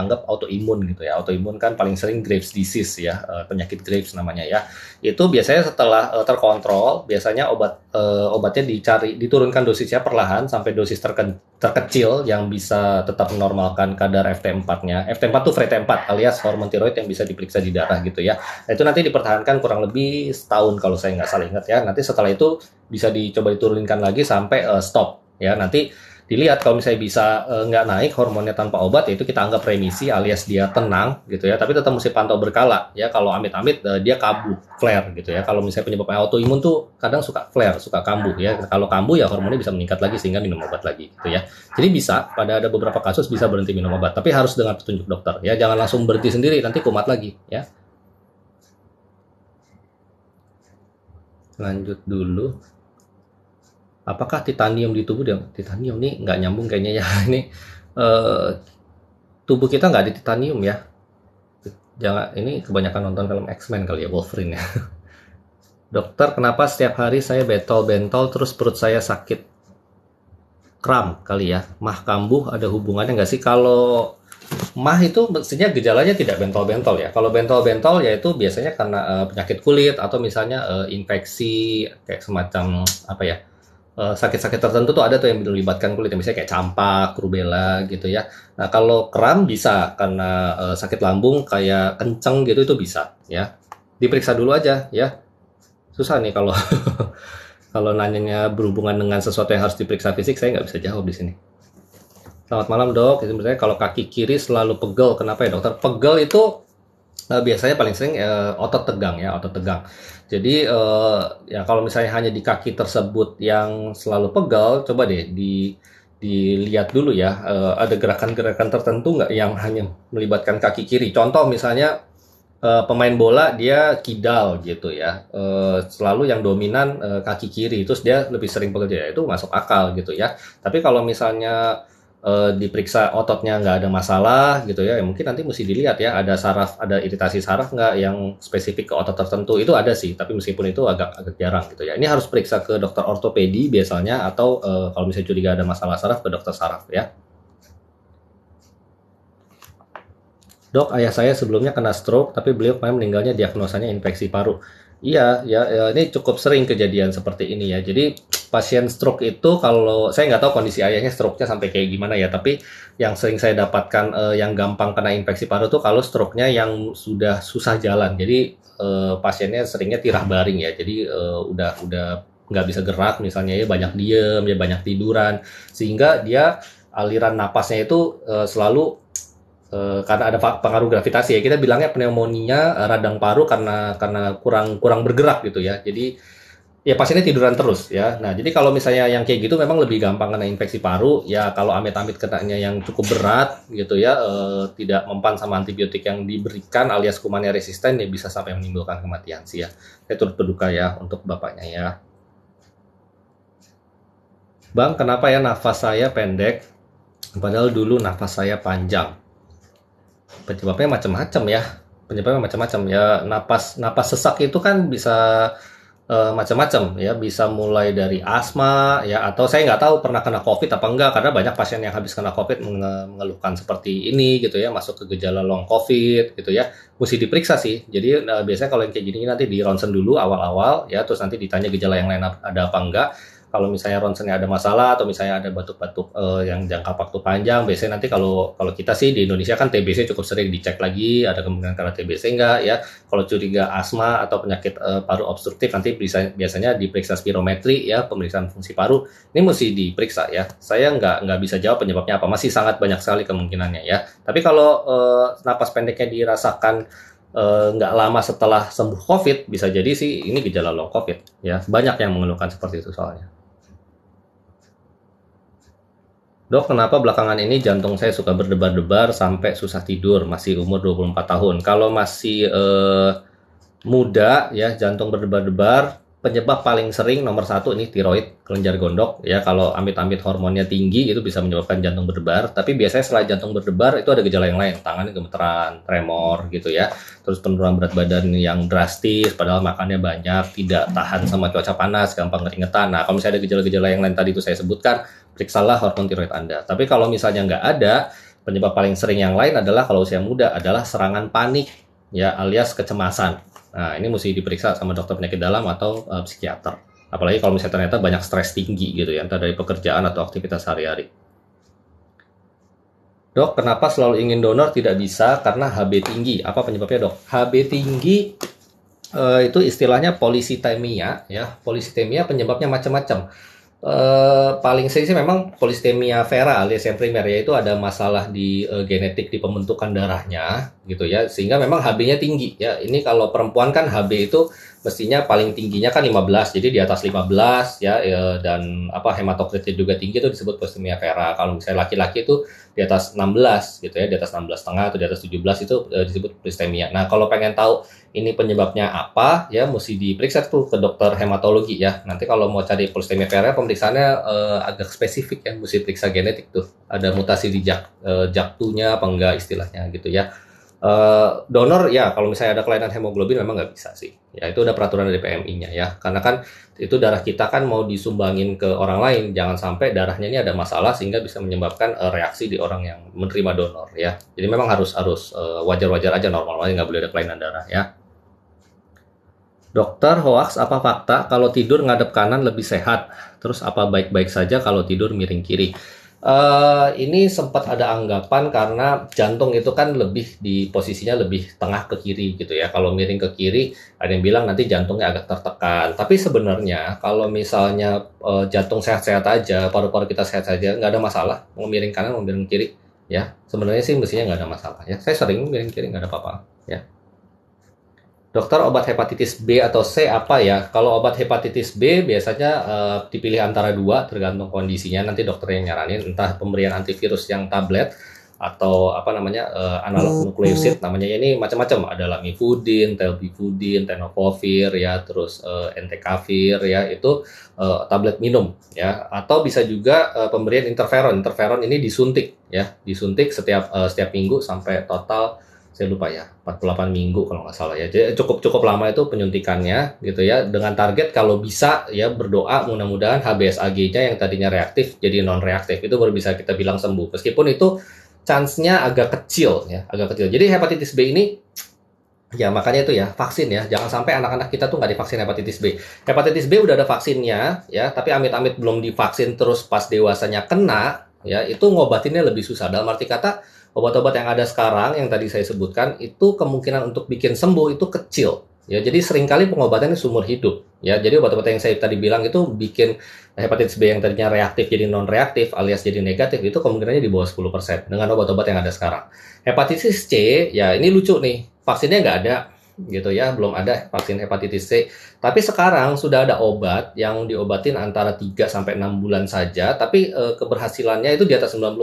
anggap autoimun gitu ya, autoimun kan paling sering Graves disease ya, e, penyakit Graves namanya ya itu biasanya setelah uh, terkontrol biasanya obat uh, obatnya dicari diturunkan dosisnya perlahan sampai dosis terke terkecil yang bisa tetap menormalkan kadar FT4-nya. FT4 tuh free 4 alias hormon tiroid yang bisa diperiksa di darah gitu ya. Nah, itu nanti dipertahankan kurang lebih setahun kalau saya nggak salah ingat ya. Nanti setelah itu bisa dicoba diturunkan lagi sampai uh, stop ya. Nanti dilihat kalau misalnya bisa eh, nggak e, naik hormonnya tanpa obat yaitu itu kita anggap remisi alias dia tenang gitu ya tapi tetap mesti pantau berkala ya kalau amit-amit e, dia kabuh flare gitu ya kalau misalnya penyebabnya autoimun tuh kadang suka flare suka kambuh ya kalau kambuh ya hormonnya bisa meningkat lagi sehingga minum obat lagi gitu ya jadi bisa pada ada beberapa kasus bisa berhenti minum obat tapi harus dengan petunjuk dokter ya jangan langsung berhenti sendiri nanti kumat lagi ya lanjut dulu apakah titanium di tubuh dia titanium nih nggak nyambung kayaknya ya [LAUGHS] ini eh, tubuh kita nggak ada titanium ya jangan ini kebanyakan nonton film X-Men kali ya Wolverine ya [LAUGHS] dokter kenapa setiap hari saya bentol-bentol terus perut saya sakit kram kali ya mah kambuh ada hubungannya nggak sih kalau mah itu mestinya gejalanya tidak bentol-bentol ya kalau bentol-bentol ya itu biasanya karena uh, penyakit kulit atau misalnya uh, infeksi kayak semacam apa ya Eh, sakit-sakit uh, tertentu tuh ada tuh yang melibatkan kulit, misalnya kayak campak, rubella gitu ya. Nah kalau kram bisa karena uh, sakit lambung kayak kenceng gitu itu bisa ya. Diperiksa dulu aja ya. Susah nih kalau [LAUGHS] kalau nanyanya berhubungan dengan sesuatu yang harus diperiksa fisik, saya nggak bisa jawab di sini. Selamat malam dok. misalnya kalau kaki kiri selalu pegel, kenapa ya dokter? Pegel itu Eh, biasanya paling sering uh, otot tegang ya otot tegang jadi uh, ya kalau misalnya hanya di kaki tersebut yang selalu pegal coba deh di dilihat dulu ya uh, ada gerakan-gerakan tertentu nggak yang hanya melibatkan kaki kiri contoh misalnya uh, pemain bola dia kidal gitu ya uh, selalu yang dominan uh, kaki kiri terus dia lebih sering bekerja ya itu masuk akal gitu ya tapi kalau misalnya uh, diperiksa ototnya nggak ada masalah gitu ya, ya, mungkin nanti mesti dilihat ya ada saraf ada iritasi saraf nggak yang spesifik ke otot tertentu itu ada sih tapi meskipun itu agak agak jarang gitu ya ini harus periksa ke dokter ortopedi biasanya atau uh, kalau misalnya curiga ada masalah saraf ke dokter saraf ya Dok, ayah saya sebelumnya kena stroke, tapi beliau kemarin meninggalnya diagnosanya infeksi paru. Iya, ya, ya, ini cukup sering kejadian seperti ini ya. Jadi pasien stroke itu kalau saya nggak tahu kondisi ayahnya stroke-nya sampai kayak gimana ya, tapi yang sering saya dapatkan eh, yang gampang kena infeksi paru itu kalau stroke-nya yang sudah susah jalan. Jadi eh, pasiennya seringnya tirah baring ya. Jadi eh, udah udah nggak bisa gerak misalnya ya banyak diem ya banyak tiduran sehingga dia aliran napasnya itu eh, selalu Eh, karena ada pengaruh gravitasi ya kita bilangnya pneumonia eh, radang paru karena karena kurang kurang bergerak gitu ya jadi ya pasiennya tiduran terus ya nah jadi kalau misalnya yang kayak gitu memang lebih gampang kena infeksi paru ya kalau amit-amit kenanya yang cukup berat gitu ya eh, tidak mempan sama antibiotik yang diberikan alias kumannya resisten ya bisa sampai menimbulkan kematian sih ya saya turut berduka ya untuk bapaknya ya Bang, kenapa ya nafas saya pendek? Padahal dulu nafas saya panjang penyebabnya macam-macam ya penyebabnya macam-macam ya napas napas sesak itu kan bisa uh, macam-macam ya bisa mulai dari asma ya atau saya nggak tahu pernah kena covid apa enggak karena banyak pasien yang habis kena covid mengeluhkan seperti ini gitu ya masuk ke gejala long covid gitu ya mesti diperiksa sih jadi uh, biasanya kalau yang kayak gini nanti di ronsen dulu awal-awal ya terus nanti ditanya gejala yang lain ada apa enggak kalau misalnya ronsennya ada masalah atau misalnya ada batuk-batuk uh, yang jangka waktu panjang, biasanya nanti kalau kalau kita sih di Indonesia kan TBC cukup sering dicek lagi, ada kemungkinan karena TBC enggak ya. Kalau curiga asma atau penyakit uh, paru obstruktif nanti bisa, biasanya diperiksa spirometri ya, pemeriksaan fungsi paru. Ini mesti diperiksa ya. Saya nggak nggak bisa jawab penyebabnya apa, masih sangat banyak sekali kemungkinannya ya. Tapi kalau uh, napas pendeknya dirasakan nggak uh, lama setelah sembuh COVID bisa jadi sih ini gejala long COVID ya banyak yang mengeluhkan seperti itu soalnya. Dok, kenapa belakangan ini jantung saya suka berdebar-debar sampai susah tidur, masih umur 24 tahun. Kalau masih eh, muda ya jantung berdebar-debar, penyebab paling sering nomor satu ini tiroid, kelenjar gondok ya. Kalau amit-amit hormonnya tinggi itu bisa menyebabkan jantung berdebar, tapi biasanya setelah jantung berdebar itu ada gejala yang lain, tangannya gemeteran, tremor gitu ya. Terus penurunan berat badan yang drastis padahal makannya banyak, tidak tahan sama cuaca panas, gampang keringetan. Nah, kalau misalnya ada gejala-gejala yang lain tadi itu saya sebutkan periksalah hormon tiroid Anda. Tapi kalau misalnya nggak ada, penyebab paling sering yang lain adalah kalau usia muda adalah serangan panik ya alias kecemasan. Nah, ini mesti diperiksa sama dokter penyakit dalam atau uh, psikiater. Apalagi kalau misalnya ternyata banyak stres tinggi gitu ya, entah dari pekerjaan atau aktivitas sehari-hari. Dok, kenapa selalu ingin donor tidak bisa karena HB tinggi? Apa penyebabnya, Dok? HB tinggi uh, itu istilahnya polisitemia ya. Polisitemia penyebabnya macam-macam Uh, paling sering sih memang polistemia vera alias yang primer yaitu ada masalah di uh, genetik di pembentukan darahnya gitu ya sehingga memang HB-nya tinggi ya ini kalau perempuan kan HB itu mestinya paling tingginya kan 15 jadi di atas 15 ya, ya, dan apa hematokritnya juga tinggi itu disebut plasmia vera kalau misalnya laki-laki itu di atas 16 gitu ya di atas 16 setengah atau di atas 17 itu e, disebut plasmia nah kalau pengen tahu ini penyebabnya apa ya mesti diperiksa tuh ke dokter hematologi ya nanti kalau mau cari plasmia vera pemeriksaannya eh, agak spesifik ya mesti periksa genetik tuh ada mutasi di jak eh, jaktunya apa enggak istilahnya gitu ya Eh, donor ya kalau misalnya ada kelainan hemoglobin memang nggak bisa sih. Ya itu ada peraturan dari PMI-nya ya. Karena kan itu darah kita kan mau disumbangin ke orang lain, jangan sampai darahnya ini ada masalah sehingga bisa menyebabkan uh, reaksi di orang yang menerima donor ya. Jadi memang harus harus uh, wajar-wajar aja normal aja nggak boleh ada kelainan darah ya. Dokter, hoax apa fakta kalau tidur ngadep kanan lebih sehat? Terus apa baik-baik saja kalau tidur miring kiri? Uh, ini sempat ada anggapan karena jantung itu kan lebih di posisinya lebih tengah ke kiri gitu ya. Kalau miring ke kiri, ada yang bilang nanti jantungnya agak tertekan. Tapi sebenarnya kalau misalnya uh, jantung sehat-sehat aja, paru-paru kita sehat saja, nggak ada masalah. Mau miring kanan, mau miring kiri, ya. Sebenarnya sih mestinya nggak ada masalah ya. Saya sering miring kiri nggak ada apa-apa, ya. Dokter, obat hepatitis B atau C apa ya? Kalau obat hepatitis B biasanya uh, dipilih antara dua tergantung kondisinya. Nanti dokter yang nyaranin entah pemberian antivirus yang tablet atau apa namanya uh, analog hmm. nukleosid namanya ini macam-macam ada lamivudin, telbivudin, tenofovir ya, terus uh, eh, entecavir ya itu uh, tablet minum ya atau bisa juga uh, pemberian interferon. Interferon ini disuntik ya, disuntik setiap uh, setiap minggu sampai total saya lupa ya 48 minggu kalau nggak salah ya jadi cukup cukup lama itu penyuntikannya gitu ya dengan target kalau bisa ya berdoa mudah-mudahan HBsAg-nya yang tadinya reaktif jadi non reaktif itu baru bisa kita bilang sembuh meskipun itu chance-nya agak kecil ya agak kecil jadi hepatitis B ini Ya makanya itu ya vaksin ya jangan sampai anak-anak kita tuh nggak divaksin hepatitis B. Hepatitis B udah ada vaksinnya ya tapi amit-amit belum divaksin terus pas dewasanya kena ya itu ngobatinnya lebih susah. Dalam arti kata obat-obat yang ada sekarang yang tadi saya sebutkan itu kemungkinan untuk bikin sembuh itu kecil. Ya, jadi seringkali pengobatan pengobatannya sumur hidup. Ya, jadi obat-obat yang saya tadi bilang itu bikin hepatitis B yang tadinya reaktif jadi non reaktif alias jadi negatif itu kemungkinannya di bawah 10% dengan obat-obat yang ada sekarang. Hepatitis C, ya ini lucu nih, vaksinnya nggak ada gitu ya belum ada vaksin hepatitis C tapi sekarang sudah ada obat yang diobatin antara 3 sampai 6 bulan saja tapi e, keberhasilannya itu di atas 90%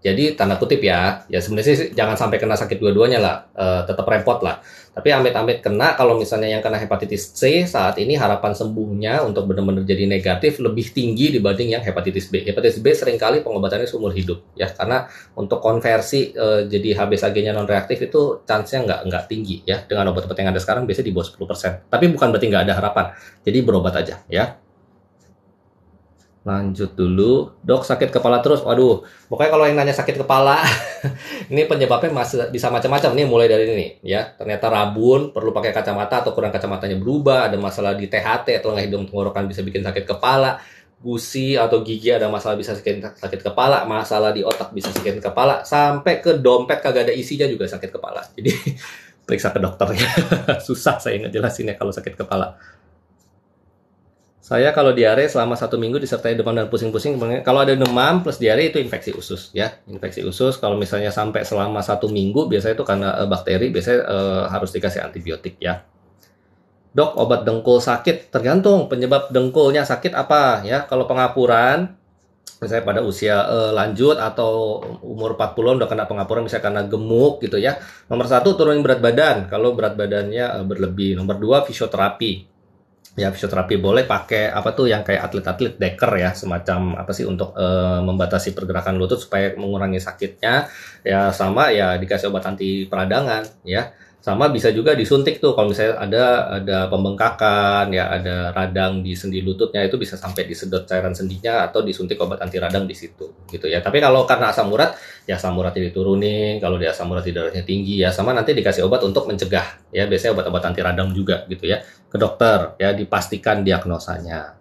jadi tanda kutip ya ya sebenarnya sih jangan sampai kena sakit dua-duanya lah e, tetap repot lah tapi amit-amit kena kalau misalnya yang kena hepatitis C saat ini harapan sembuhnya untuk benar-benar jadi negatif lebih tinggi dibanding yang hepatitis B. Hepatitis B seringkali pengobatannya seumur hidup ya karena untuk konversi e, jadi HBsAg-nya non reaktif itu chance-nya nggak nggak tinggi ya dengan obat-obat yang ada sekarang biasanya di bawah 10%. Tapi bukan berarti nggak ada harapan. Jadi berobat aja ya lanjut dulu dok sakit kepala terus waduh pokoknya kalau yang nanya sakit kepala [LAUGHS] ini penyebabnya masih bisa macam-macam nih mulai dari ini ya ternyata rabun perlu pakai kacamata atau kurang kacamatanya berubah ada masalah di THT atau nggak hidung tenggorokan bisa bikin sakit kepala gusi atau gigi ada masalah bisa sakit, sakit kepala masalah di otak bisa sakit kepala sampai ke dompet kagak ada isinya juga sakit kepala jadi [LAUGHS] periksa ke dokter ya [LAUGHS] susah saya ngejelasinnya kalau sakit kepala saya kalau diare selama satu minggu disertai demam dan pusing-pusing. Ya. Kalau ada demam plus diare itu infeksi usus ya, infeksi usus. Kalau misalnya sampai selama satu minggu, biasanya itu karena eh, bakteri, biasanya eh, harus dikasih antibiotik ya. Dok, obat dengkul sakit tergantung penyebab dengkulnya sakit apa ya. Kalau pengapuran, misalnya pada usia eh, lanjut atau umur 40 udah kena pengapuran bisa karena gemuk gitu ya. Nomor satu turunin berat badan kalau berat badannya eh, berlebih. Nomor dua fisioterapi ya fisioterapi boleh pakai apa tuh yang kayak atlet-atlet deker ya semacam apa sih untuk e, membatasi pergerakan lutut supaya mengurangi sakitnya ya sama ya dikasih obat anti peradangan ya sama bisa juga disuntik tuh kalau misalnya ada ada pembengkakan ya ada radang di sendi lututnya itu bisa sampai disedot cairan sendinya atau disuntik obat anti radang di situ gitu ya tapi kalau karena asam urat ya asam urat turunin kalau dia asam urat di darahnya tinggi ya sama nanti dikasih obat untuk mencegah ya biasanya obat-obat anti radang juga gitu ya ke dokter ya dipastikan diagnosanya.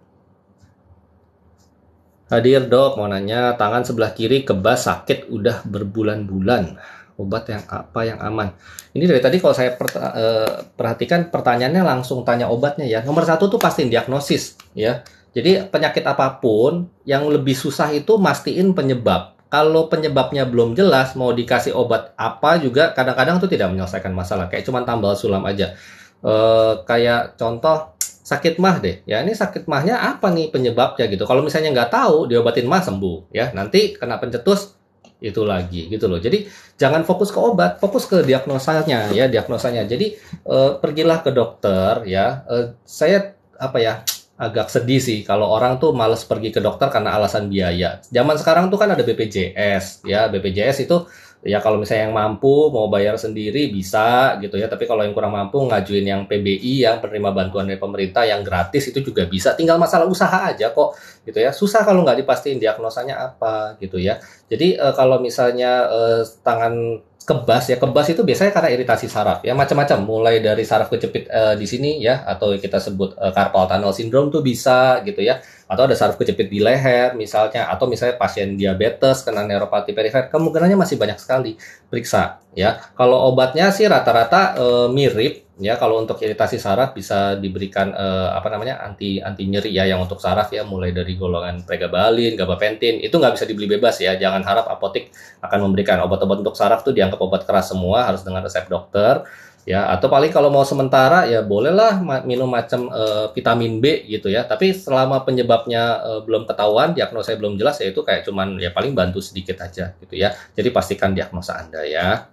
Hadir dok, mau nanya tangan sebelah kiri kebas sakit udah berbulan-bulan. Obat yang apa yang aman? Ini dari tadi kalau saya eh, perhatikan pertanyaannya langsung tanya obatnya ya. Nomor satu tuh pasti diagnosis ya. Jadi penyakit apapun yang lebih susah itu mastiin penyebab. Kalau penyebabnya belum jelas mau dikasih obat apa juga kadang-kadang tuh tidak menyelesaikan masalah. Kayak cuma tambal sulam aja. Eh, kayak contoh sakit mah deh ya ini sakit mahnya apa nih penyebabnya gitu kalau misalnya nggak tahu diobatin mah sembuh ya nanti kena pencetus itu lagi gitu loh jadi jangan fokus ke obat fokus ke diagnosanya ya diagnosanya jadi e, pergilah ke dokter ya eh, saya apa ya agak sedih sih kalau orang tuh males pergi ke dokter karena alasan biaya zaman sekarang tuh kan ada BPJS ya BPJS itu ya kalau misalnya yang mampu mau bayar sendiri bisa gitu ya tapi kalau yang kurang mampu ngajuin yang PBI yang penerima bantuan dari pemerintah yang gratis itu juga bisa tinggal masalah usaha aja kok gitu ya susah kalau nggak dipastiin diagnosanya apa gitu ya jadi eh, kalau misalnya eh, tangan kebas ya kebas itu biasanya karena iritasi saraf ya macam-macam mulai dari saraf kejepit uh, di sini ya atau kita sebut uh, carpal tunnel syndrome tuh bisa gitu ya atau ada saraf kejepit di leher misalnya atau misalnya pasien diabetes kena neuropati perifer kemungkinannya masih banyak sekali periksa ya kalau obatnya sih rata-rata uh, mirip ya kalau untuk iritasi saraf bisa diberikan eh, apa namanya anti anti nyeri ya yang untuk saraf ya mulai dari golongan pregabalin, gabapentin itu nggak bisa dibeli bebas ya jangan harap apotik akan memberikan obat-obat untuk saraf tuh dianggap obat keras semua harus dengan resep dokter ya atau paling kalau mau sementara ya bolehlah minum macam eh, vitamin B gitu ya tapi selama penyebabnya eh, belum ketahuan diagnosa belum jelas ya itu kayak cuman ya paling bantu sedikit aja gitu ya jadi pastikan diagnosa anda ya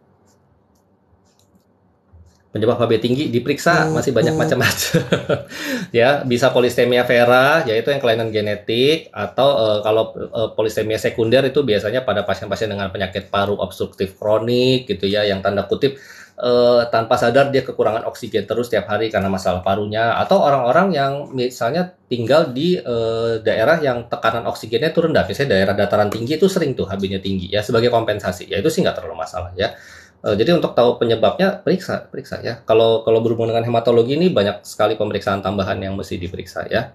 penyebab HB tinggi diperiksa hmm. masih banyak hmm. macam-macam. [LAUGHS] ya, bisa polistemia vera yaitu yang kelainan genetik atau uh, kalau uh, polistemia sekunder itu biasanya pada pasien-pasien dengan penyakit paru obstruktif kronik gitu ya yang tanda kutip uh, tanpa sadar dia kekurangan oksigen terus setiap hari karena masalah parunya atau orang-orang yang misalnya tinggal di uh, daerah yang tekanan oksigennya itu rendah. Misalnya daerah dataran tinggi itu sering tuh HB-nya tinggi ya sebagai kompensasi. Ya itu sih nggak terlalu masalah ya. Eh, jadi untuk tahu penyebabnya periksa, periksa ya. Kalau kalau berhubungan dengan hematologi ini banyak sekali pemeriksaan tambahan yang mesti diperiksa ya.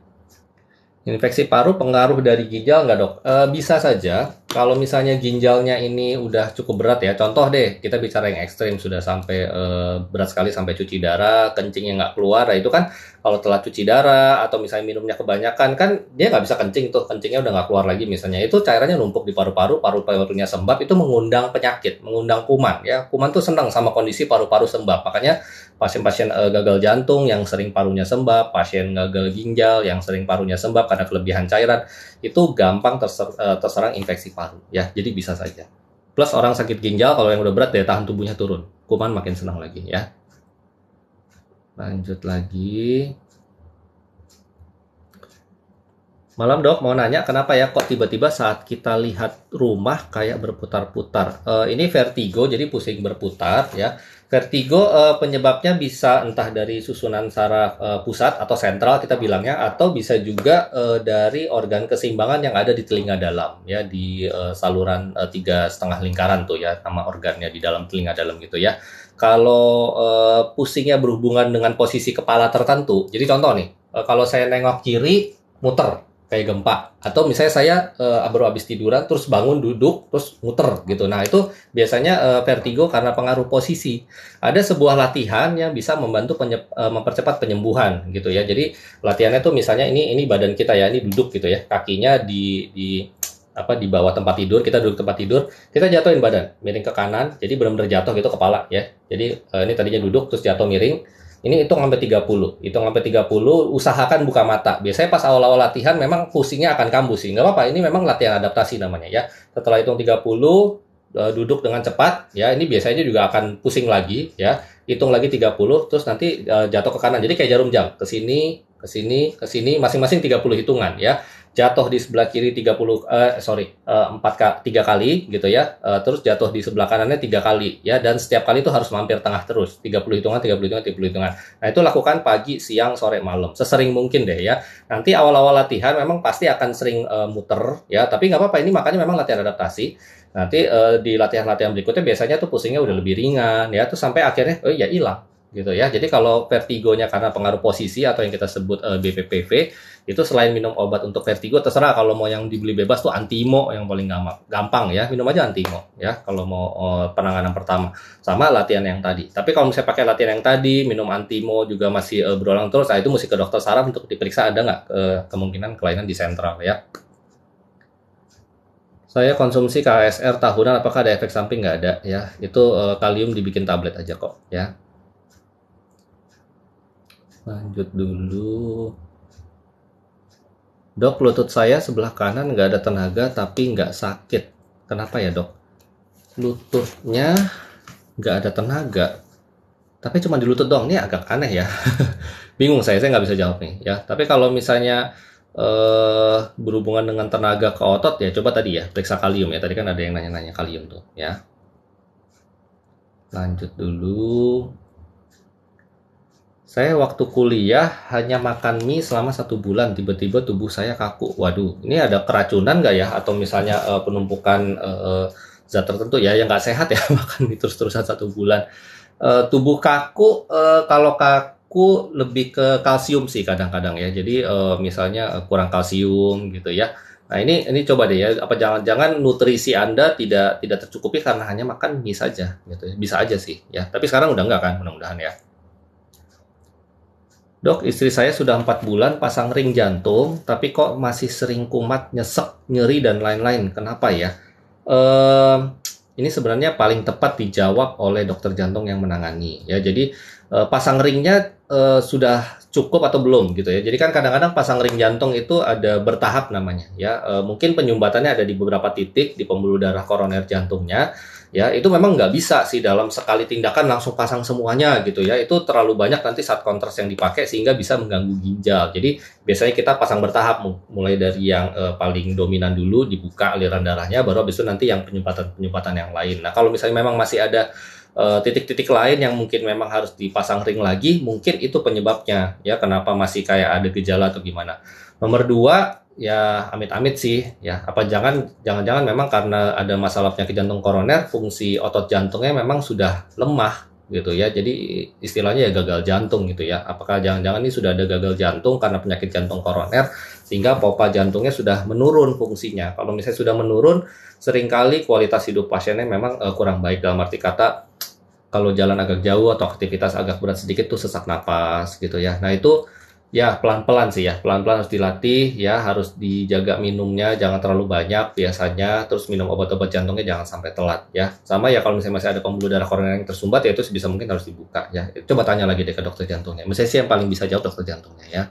Infeksi paru pengaruh dari ginjal nggak dok? Uh, bisa saja kalau misalnya ginjalnya ini udah cukup berat ya, contoh deh kita bicara yang ekstrim sudah sampai e, berat sekali sampai cuci darah, kencingnya nggak keluar, nah itu kan kalau telah cuci darah atau misalnya minumnya kebanyakan kan dia nggak bisa kencing tuh, kencingnya udah nggak keluar lagi misalnya, itu cairannya numpuk di paru-paru, paru-parunya sembab itu mengundang penyakit, mengundang kuman ya, kuman tuh senang sama kondisi paru-paru sembab, makanya pasien-pasien e, gagal jantung yang sering parunya sembab, pasien gagal ginjal yang sering parunya sembab karena kelebihan cairan itu gampang terser, eh, terserang infeksi paru ya. Jadi bisa saja. Plus orang sakit ginjal kalau yang udah berat daya tahan tubuhnya turun. Kuman makin senang lagi ya. Lanjut lagi. Malam dok, mau nanya kenapa ya kok tiba-tiba saat kita lihat rumah kayak berputar-putar. Uh, ini vertigo jadi pusing berputar ya. Vertigo uh, penyebabnya bisa entah dari susunan saraf uh, pusat atau sentral kita bilangnya atau bisa juga uh, dari organ keseimbangan yang ada di telinga dalam ya di uh, saluran uh, tiga setengah lingkaran tuh ya nama organnya di dalam telinga dalam gitu ya. Kalau uh, pusingnya berhubungan dengan posisi kepala tertentu. Jadi contoh nih, uh, kalau saya nengok kiri muter kayak gempa atau misalnya saya uh, baru habis tiduran terus bangun duduk terus muter gitu nah itu biasanya uh, vertigo karena pengaruh posisi ada sebuah latihan yang bisa membantu penye uh, eh, mempercepat penyembuhan gitu ya jadi latihannya tuh misalnya ini ini badan kita ya ini duduk gitu ya kakinya di di apa di bawah tempat tidur kita duduk tempat tidur kita jatuhin badan miring ke kanan jadi benar-benar jatuh gitu kepala ya jadi uh, ini tadinya duduk terus jatuh miring ini hitung sampai 30. Hitung sampai 30, usahakan buka mata. Biasanya pas awal-awal latihan memang pusingnya akan kambuh sih. Nggak apa-apa, ini memang latihan adaptasi namanya ya. Setelah hitung 30, eh, duduk dengan cepat ya. Ini biasanya juga akan pusing lagi ya. Hitung lagi 30 terus nanti eh, jatuh ke kanan. Jadi kayak jarum jam, ke sini, ke sini, ke sini masing-masing 30 hitungan ya jatuh di sebelah kiri 30 eh sorry eh, empat tiga kali gitu ya eh, terus jatuh di sebelah kanannya tiga kali ya dan setiap kali itu harus mampir tengah terus 30 hitungan 30 hitungan 30 hitungan nah itu lakukan pagi siang sore malam sesering mungkin deh ya nanti awal-awal latihan memang pasti akan sering eh, muter ya tapi nggak apa-apa ini makanya memang latihan adaptasi nanti eh, di latihan-latihan berikutnya biasanya tuh pusingnya udah lebih ringan ya tuh sampai akhirnya oh ya hilang gitu ya. Jadi kalau vertigonya karena pengaruh posisi atau yang kita sebut uh, eh, BPPV itu selain minum obat untuk vertigo terserah kalau mau yang dibeli bebas tuh antimo yang paling gampang ya minum aja antimo ya kalau mau uh, penanganan pertama sama latihan yang tadi tapi kalau misalnya pakai latihan yang tadi minum antimo juga masih uh, berulang terus nah itu mesti ke dokter saraf untuk diperiksa ada nggak uh, kemungkinan kelainan di sentral ya saya konsumsi KSR tahunan apakah ada efek samping nggak ada ya itu uh, kalium dibikin tablet aja kok ya lanjut dulu Dok, lutut saya sebelah kanan nggak ada tenaga tapi nggak sakit. Kenapa ya dok? Lututnya nggak ada tenaga, tapi cuma di lutut dong. Ini agak aneh ya. [LAUGHS] Bingung saya, saya nggak bisa jawab nih. Ya, tapi kalau misalnya eh, berhubungan dengan tenaga ke otot ya, coba tadi ya periksa kalium ya. Tadi kan ada yang nanya-nanya kalium tuh, ya. Lanjut dulu. Saya waktu kuliah hanya makan mie selama satu bulan, tiba-tiba tubuh saya kaku. Waduh, ini ada keracunan nggak ya? Atau misalnya uh, penumpukan uh, zat tertentu ya yang nggak sehat ya [LAUGHS] makan mie terus-terusan satu bulan. Uh, tubuh kaku, uh, kalau kaku lebih ke kalsium sih kadang-kadang ya. Jadi uh, misalnya uh, kurang kalsium gitu ya. Nah ini ini coba deh ya apa jangan-jangan nutrisi anda tidak tidak tercukupi karena hanya makan mie saja gitu ya. bisa aja sih ya tapi sekarang udah nggak kan mudah-mudahan ya. Dok, istri saya sudah empat bulan pasang ring jantung, tapi kok masih sering kumat, nyesek, nyeri, dan lain-lain. Kenapa ya? Ehm, ini sebenarnya paling tepat dijawab oleh dokter jantung yang menangani. Ya, jadi e, pasang ringnya e, sudah cukup atau belum gitu ya. Jadi kan kadang-kadang pasang ring jantung itu ada bertahap namanya. Ya, e, mungkin penyumbatannya ada di beberapa titik di pembuluh darah koroner jantungnya ya itu memang nggak bisa sih dalam sekali tindakan langsung pasang semuanya gitu ya itu terlalu banyak nanti saat kontras yang dipakai sehingga bisa mengganggu ginjal jadi biasanya kita pasang bertahap mulai dari yang e, paling dominan dulu dibuka aliran darahnya baru habis itu nanti yang penyumbatan penyumbatan yang lain nah kalau misalnya memang masih ada eh, titik-titik e, lain yang mungkin memang harus dipasang ring lagi, mungkin itu penyebabnya ya kenapa masih kayak ada gejala atau gimana. Nomor dua, ya amit-amit sih ya apa jangan jangan-jangan memang karena ada masalah penyakit jantung koroner fungsi otot jantungnya memang sudah lemah gitu ya jadi istilahnya ya gagal jantung gitu ya apakah jangan-jangan ini sudah ada gagal jantung karena penyakit jantung koroner sehingga pompa jantungnya sudah menurun fungsinya kalau misalnya sudah menurun seringkali kualitas hidup pasiennya memang uh, kurang baik dalam arti kata kalau jalan agak jauh atau aktivitas agak berat sedikit tuh sesak napas gitu ya nah itu Ya, pelan-pelan sih ya. Pelan-pelan harus dilatih ya, harus dijaga minumnya jangan terlalu banyak biasanya, terus minum obat-obat jantungnya jangan sampai telat ya. Sama ya kalau misalnya masih ada pembuluh darah koroner yang tersumbat ya itu bisa mungkin harus dibuka ya. Coba tanya lagi deh ke dokter jantungnya. Misalnya sih yang paling bisa jawab dokter jantungnya ya.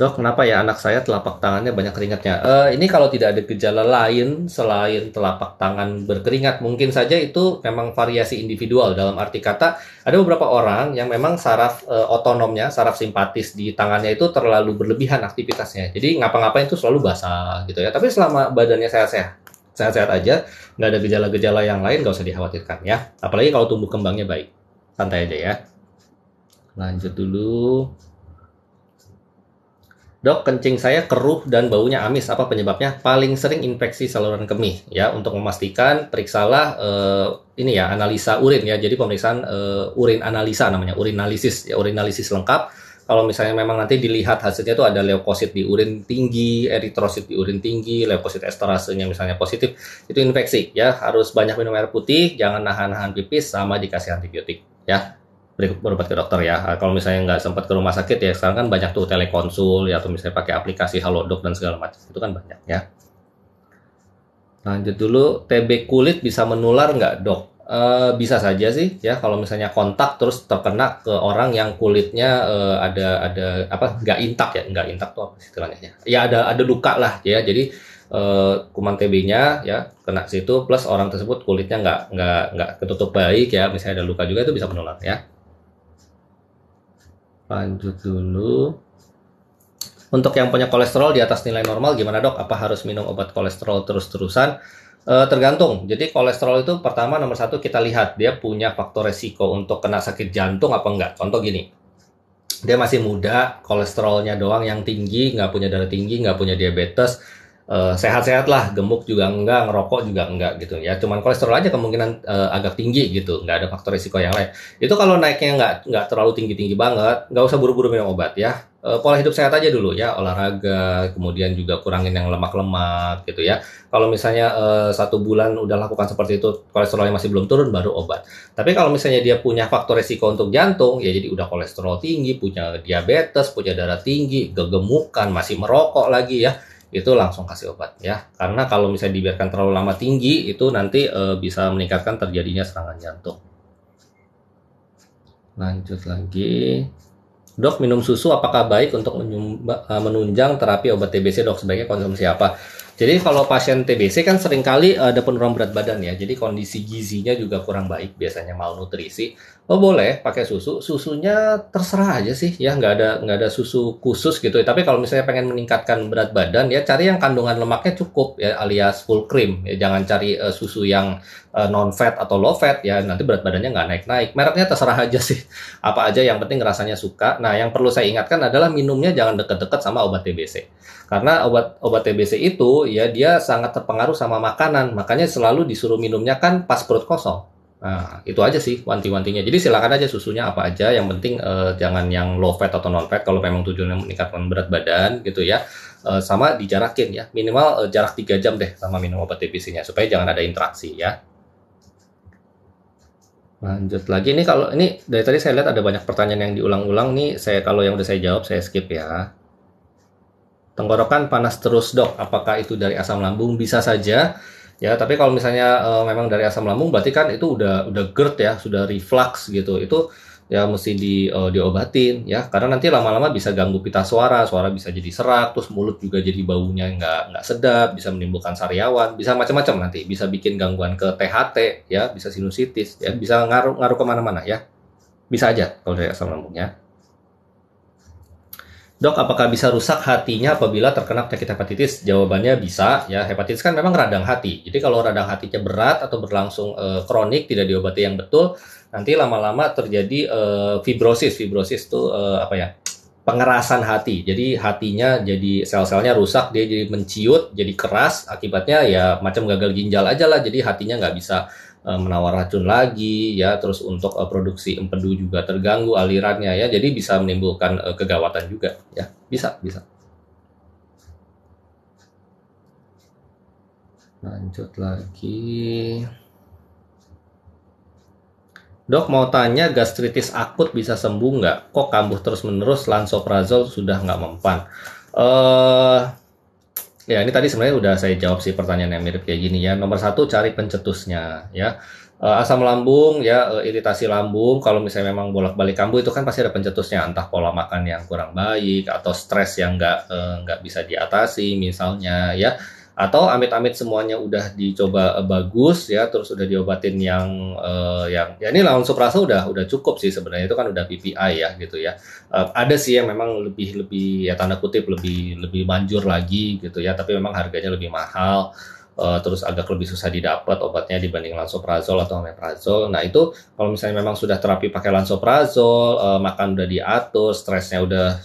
Dok, kenapa ya anak saya telapak tangannya banyak keringatnya? Uh, ini kalau tidak ada gejala lain selain telapak tangan berkeringat, mungkin saja itu memang variasi individual. Dalam arti kata, ada beberapa orang yang memang saraf uh, otonomnya, saraf simpatis di tangannya itu terlalu berlebihan aktivitasnya. Jadi ngapa-ngapain itu selalu basah gitu ya. Tapi selama badannya sehat-sehat, sehat-sehat aja, nggak ada gejala-gejala yang lain, nggak usah dikhawatirkan ya. Apalagi kalau tumbuh kembangnya baik, santai aja ya. Lanjut dulu. Dok, kencing saya keruh dan baunya amis. Apa penyebabnya? Paling sering infeksi saluran kemih. Ya, untuk memastikan periksalah eh, ini ya analisa urin ya. Jadi pemeriksaan eh, urin analisa namanya, urinalisis ya, urinalisis lengkap. Kalau misalnya memang nanti dilihat hasilnya itu ada leukosit di urin tinggi, eritrosit di urin tinggi, leukosit esterasenya misalnya positif, itu infeksi ya. Harus banyak minum air putih, jangan nahan-nahan pipis sama dikasih antibiotik ya berobat ke dokter ya. Eh, kalau misalnya nggak sempat ke rumah sakit ya sekarang kan banyak tuh telekonsul ya atau misalnya pakai aplikasi Halodoc dan segala macam itu kan banyak ya. Lanjut dulu, TB kulit bisa menular nggak dok? E, bisa saja sih ya kalau misalnya kontak terus terkena ke orang yang kulitnya e, ada ada apa nggak intak ya nggak intak tuh apa istilahnya ya? ya, ada ada luka lah ya jadi kuman TB-nya ya kena situ plus orang tersebut kulitnya nggak nggak nggak ketutup baik ya misalnya ada luka juga itu bisa menular ya lanjut dulu untuk yang punya kolesterol di atas nilai normal gimana dok apa harus minum obat kolesterol terus-terusan e, tergantung jadi kolesterol itu pertama nomor satu kita lihat dia punya faktor resiko untuk kena sakit jantung apa enggak contoh gini dia masih muda kolesterolnya doang yang tinggi nggak punya darah tinggi nggak punya diabetes Eh, sehat-sehat lah, gemuk juga enggak, ngerokok juga enggak gitu ya. Cuman kolesterol aja kemungkinan uh, agak tinggi gitu, nggak ada faktor risiko yang lain. Itu kalau naiknya nggak nggak terlalu tinggi-tinggi banget, nggak usah buru-buru minum obat ya. Uh, pola hidup sehat aja dulu ya, olahraga, kemudian juga kurangin yang lemak-lemak gitu ya. Kalau misalnya uh, satu bulan udah lakukan seperti itu, kolesterolnya masih belum turun, baru obat. Tapi kalau misalnya dia punya faktor risiko untuk jantung, ya jadi udah kolesterol tinggi, punya diabetes, punya darah tinggi, kegemukan, masih merokok lagi ya itu langsung kasih obat ya. Karena kalau misalnya dibiarkan terlalu lama tinggi itu nanti e, bisa meningkatkan terjadinya serangan jantung. Lanjut lagi. Dok, minum susu apakah baik untuk eh, menunjang terapi obat TBC, Dok? Sebaiknya konsumsi apa? Jadi kalau pasien TBC kan seringkali eh, ada penurunan berat badan ya. Jadi kondisi gizinya juga kurang baik, biasanya malnutrisi. Oh boleh pakai susu, susunya terserah aja sih ya nggak ada nggak ada susu khusus gitu. Ya. Tapi kalau misalnya pengen meningkatkan berat badan ya cari yang kandungan lemaknya cukup ya alias full cream. Ya, jangan cari uh, susu yang uh, eh, non fat atau low fat ya nanti berat badannya nggak naik naik. Mereknya terserah aja sih [LAUGHS] apa aja yang penting rasanya suka. Nah yang perlu saya ingatkan adalah minumnya jangan deket-deket sama obat TBC karena obat obat TBC itu ya dia sangat terpengaruh sama makanan. Makanya selalu disuruh minumnya kan pas perut kosong Nah, itu aja sih wanti-wantinya. Jadi silakan aja susunya apa aja, yang penting eh, jangan yang low fat atau non fat kalau memang tujuannya meningkatkan berat badan gitu ya. Eh, sama dijarakin ya, minimal eh, jarak 3 jam deh sama minum obat TBC-nya supaya jangan ada interaksi ya. Lanjut lagi ini kalau ini dari tadi saya lihat ada banyak pertanyaan yang diulang-ulang nih. Saya kalau yang udah saya jawab saya skip ya. Tenggorokan panas terus, Dok. Apakah itu dari asam lambung? Bisa saja Ya, tapi kalau misalnya uh, memang dari asam lambung berarti kan itu udah udah GERD ya, sudah reflux gitu. Itu ya mesti di uh, diobatin ya karena nanti lama-lama bisa ganggu pita suara suara bisa jadi serak terus mulut juga jadi baunya nggak nggak sedap bisa menimbulkan sariawan bisa macam-macam nanti bisa bikin gangguan ke THT ya bisa sinusitis ya bisa ngaruh ngaruh kemana-mana ya bisa aja kalau dari asam lambungnya. Dok, apakah bisa rusak hatinya apabila terkena penyakit hepatitis? Jawabannya bisa. Ya, hepatitis kan memang radang hati. Jadi kalau radang hatinya berat atau berlangsung e, kronik tidak diobati yang betul, nanti lama-lama terjadi e, fibrosis. Fibrosis itu e, eh, apa ya? Pengerasan hati. Jadi hatinya jadi sel-selnya rusak, dia jadi menciut, jadi keras. Akibatnya ya macam gagal ginjal aja lah. Jadi hatinya nggak bisa Eh, menawar racun lagi ya terus untuk uh, produksi empedu juga terganggu alirannya ya jadi bisa menimbulkan uh, kegawatan juga ya bisa bisa lanjut lagi Dok mau tanya gastritis akut bisa sembuh nggak? Kok kambuh terus menerus lansoprazol sudah nggak mempan? Uh, Ya, ini tadi sebenarnya udah saya jawab sih pertanyaan yang mirip kayak gini ya. Nomor satu cari pencetusnya ya. Eh, asam lambung ya, eh, iritasi lambung. Kalau misalnya memang bolak-balik kambuh itu kan pasti ada pencetusnya, entah pola makan yang kurang baik atau stres yang nggak eh, nggak bisa diatasi misalnya ya atau amit-amit semuanya udah dicoba eh, bagus ya terus udah diobatin yang uh, yang ya ini langsung perasa udah udah cukup sih sebenarnya itu kan udah PPI ya gitu ya uh, ada sih yang memang lebih lebih ya tanda kutip lebih lebih manjur lagi gitu ya tapi memang harganya lebih mahal Eh, terus agak lebih susah didapat obatnya dibanding lansoprazol atau omeprazol. Nah itu kalau misalnya memang sudah terapi pakai lansoprazol, uh, eh, makan udah diatur, stresnya udah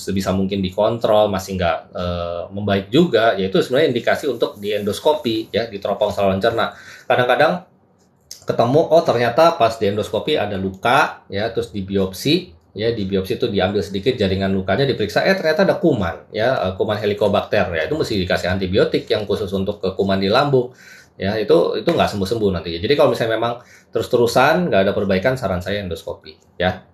sebisa mungkin dikontrol, masih nggak uh, membaik juga, ya itu sebenarnya indikasi untuk di endoskopi ya di teropong saluran cerna. Kadang-kadang ketemu oh ternyata pas di endoskopi ada luka ya terus di biopsi ya di biopsi itu diambil sedikit jaringan lukanya diperiksa eh ternyata ada kuman ya eh, kuman helicobacter ya itu mesti dikasih antibiotik yang khusus untuk ke kuman di lambung ya itu itu nggak sembuh sembuh nanti. jadi kalau misalnya memang terus terusan nggak ada perbaikan saran saya endoskopi ya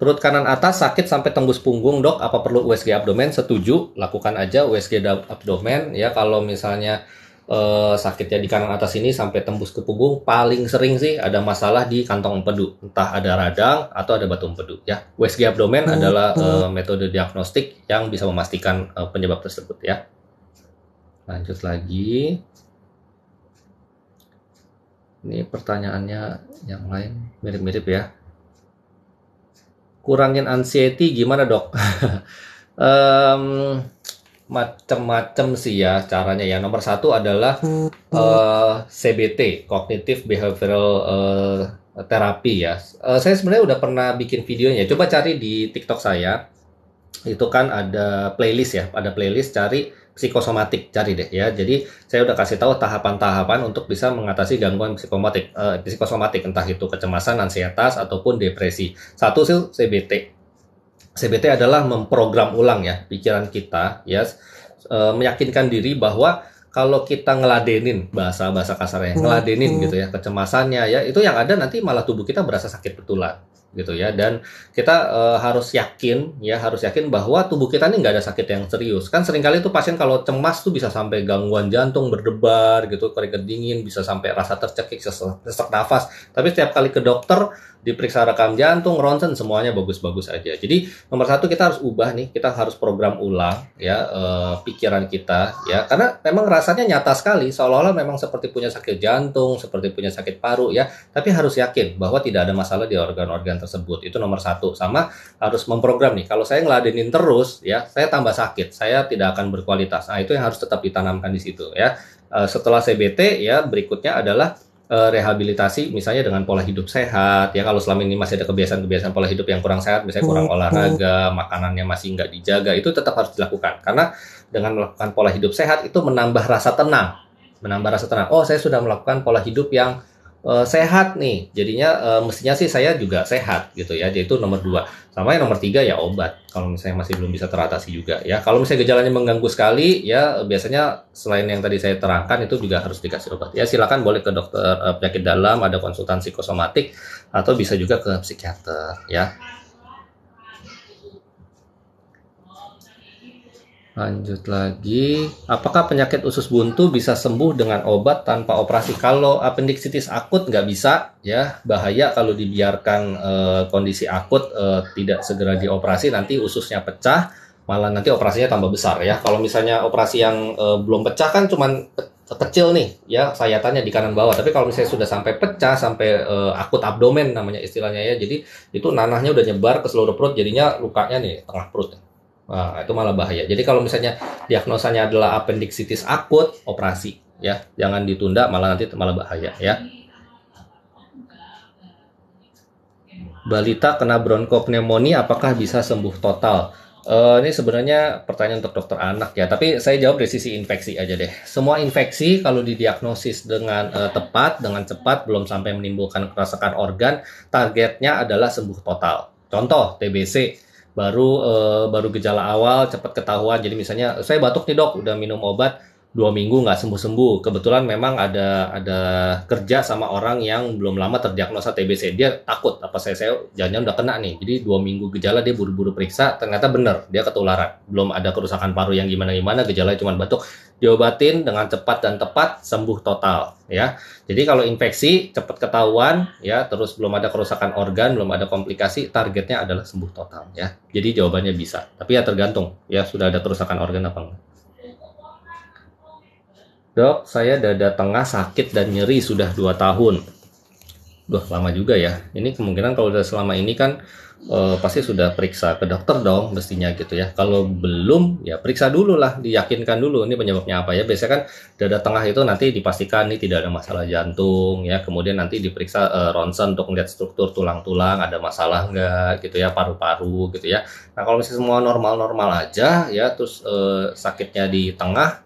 perut kanan atas sakit sampai tembus punggung dok apa perlu USG abdomen setuju lakukan aja USG abdomen ya kalau misalnya eh, sakitnya di kanan atas ini sampai tembus ke punggung paling sering sih ada masalah di kantong empedu entah ada radang atau ada batu empedu ya USG abdomen oh, adalah eh, metode diagnostik yang bisa memastikan eh, penyebab tersebut ya lanjut lagi ini pertanyaannya yang lain mirip-mirip ya kurangin anxiety gimana dok um, [LAUGHS] macem-macem sih ya caranya ya. Nomor satu adalah uh, eh, CBT, Cognitive Behavioral uh, Therapy ya. Uh, saya sebenarnya udah pernah bikin videonya. Coba cari di TikTok saya. Itu kan ada playlist ya, ada playlist cari psikosomatik cari deh ya. Jadi saya udah kasih tahu tahapan-tahapan untuk bisa mengatasi gangguan psikomatik, uh, psikosomatik entah itu kecemasan, ansietas ataupun depresi. Satu sih CBT. CBT adalah memprogram ulang ya pikiran kita, ya yes, e, meyakinkan diri bahwa kalau kita ngeladenin bahasa-bahasa kasarnya, hmm. ngeladenin hmm. gitu ya kecemasannya ya, itu yang ada nanti malah tubuh kita berasa sakit betulan gitu ya dan kita e, harus yakin ya harus yakin bahwa tubuh kita ini nggak ada sakit yang serius kan seringkali itu pasien kalau cemas tuh bisa sampai gangguan jantung berdebar gitu keringet dingin bisa sampai rasa tercekik sesak nafas tapi setiap kali ke dokter diperiksa rekam jantung, ronsen semuanya bagus-bagus aja. Jadi nomor satu kita harus ubah nih, kita harus program ulang ya eh, pikiran kita ya, karena memang rasanya nyata sekali, seolah-olah memang seperti punya sakit jantung, seperti punya sakit paru ya. Tapi harus yakin bahwa tidak ada masalah di organ-organ tersebut. Itu nomor satu. Sama harus memprogram nih. Kalau saya ngeladenin terus ya, saya tambah sakit, saya tidak akan berkualitas. Nah itu yang harus tetap ditanamkan di situ ya. Eh, setelah CBT ya berikutnya adalah Eh, rehabilitasi misalnya dengan pola hidup sehat ya kalau selama ini masih ada kebiasaan-kebiasaan pola hidup yang kurang sehat misalnya kurang olahraga makanannya masih nggak dijaga itu tetap harus dilakukan karena dengan melakukan pola hidup sehat itu menambah rasa tenang menambah rasa tenang oh saya sudah melakukan pola hidup yang uh, sehat nih jadinya uh, mestinya sih saya juga sehat gitu ya jadi itu nomor dua sama yang nomor tiga ya obat kalau misalnya masih belum bisa teratasi juga ya kalau misalnya gejalanya mengganggu sekali ya biasanya selain yang tadi saya terangkan itu juga harus dikasih obat ya silakan boleh ke dokter uh, penyakit dalam ada konsultan psikosomatik atau bisa juga ke psikiater ya Lanjut lagi, apakah penyakit usus buntu bisa sembuh dengan obat tanpa operasi? Kalau appendicitis akut nggak bisa, ya bahaya kalau dibiarkan e, kondisi akut e, tidak segera dioperasi, nanti ususnya pecah, malah nanti operasinya tambah besar ya. Kalau misalnya operasi yang e, belum pecah kan cuman ke kecil nih, ya sayatannya di kanan bawah. Tapi kalau misalnya sudah sampai pecah, sampai e, akut abdomen namanya istilahnya ya, jadi itu nanahnya udah nyebar ke seluruh perut, jadinya lukanya nih tengah perut. Nah, itu malah bahaya. Jadi kalau misalnya diagnosanya adalah appendicitis akut, operasi ya. Jangan ditunda malah nanti malah bahaya ya. Balita kena bronkopneumonia apakah bisa sembuh total? Uh, ini sebenarnya pertanyaan untuk dokter anak ya, tapi saya jawab dari sisi infeksi aja deh. Semua infeksi kalau didiagnosis dengan uh, tepat, dengan cepat, belum sampai menimbulkan kerusakan organ, targetnya adalah sembuh total. Contoh TBC, baru uh, baru gejala awal cepat ketahuan. Jadi misalnya saya batuk nih dok, udah minum obat dua minggu nggak sembuh sembuh. Kebetulan memang ada ada kerja sama orang yang belum lama terdiagnosa TBC. Dia takut apa saya saya jangan udah kena nih. Jadi dua minggu gejala dia buru-buru periksa ternyata bener dia ketularan. Belum ada kerusakan paru yang gimana gimana gejala cuma batuk diobatin dengan cepat dan tepat sembuh total ya. Jadi kalau infeksi cepat ketahuan ya, terus belum ada kerusakan organ, belum ada komplikasi, targetnya adalah sembuh total ya. Jadi jawabannya bisa, tapi ya tergantung ya sudah ada kerusakan organ apa enggak. Dok, saya dada tengah sakit dan nyeri sudah 2 tahun. Duh, lama juga ya. Ini kemungkinan kalau sudah selama ini kan uh, pasti sudah periksa ke dokter dong mestinya gitu ya. Kalau belum ya periksa dulu lah, diyakinkan dulu ini penyebabnya apa ya. Biasanya kan dada tengah itu nanti dipastikan ini tidak ada masalah jantung ya. Kemudian nanti diperiksa uh, ronsen untuk melihat struktur tulang-tulang ada masalah enggak gitu ya, paru-paru gitu ya. Nah, kalau misalnya semua normal-normal aja ya terus uh, sakitnya di tengah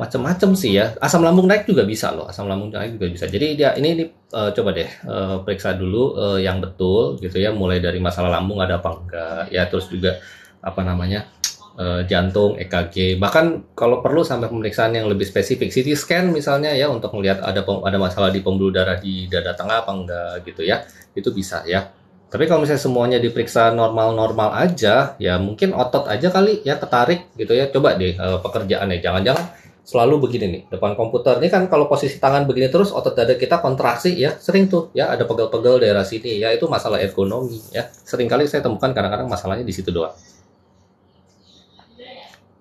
macam-macam sih ya. Asam lambung naik juga bisa loh, asam lambung naik juga bisa. Jadi dia ini, ini uh, coba deh uh, periksa dulu uh, yang betul gitu ya, mulai dari masalah lambung ada apa enggak ya, terus juga apa namanya uh, jantung, EKG, bahkan kalau perlu sampai pemeriksaan yang lebih spesifik CT scan misalnya ya untuk melihat ada ada masalah di pembuluh darah di dada tengah apa enggak gitu ya, itu bisa ya. Tapi kalau misalnya semuanya diperiksa normal-normal aja, ya mungkin otot aja kali ya ketarik gitu ya. Coba deh uh, pekerjaannya, jangan-jangan selalu begini nih depan komputer ini kan kalau posisi tangan begini terus otot dada kita kontraksi ya sering tuh ya ada pegel-pegel daerah sini ya itu masalah ergonomi ya sering kali saya temukan kadang-kadang masalahnya di situ doang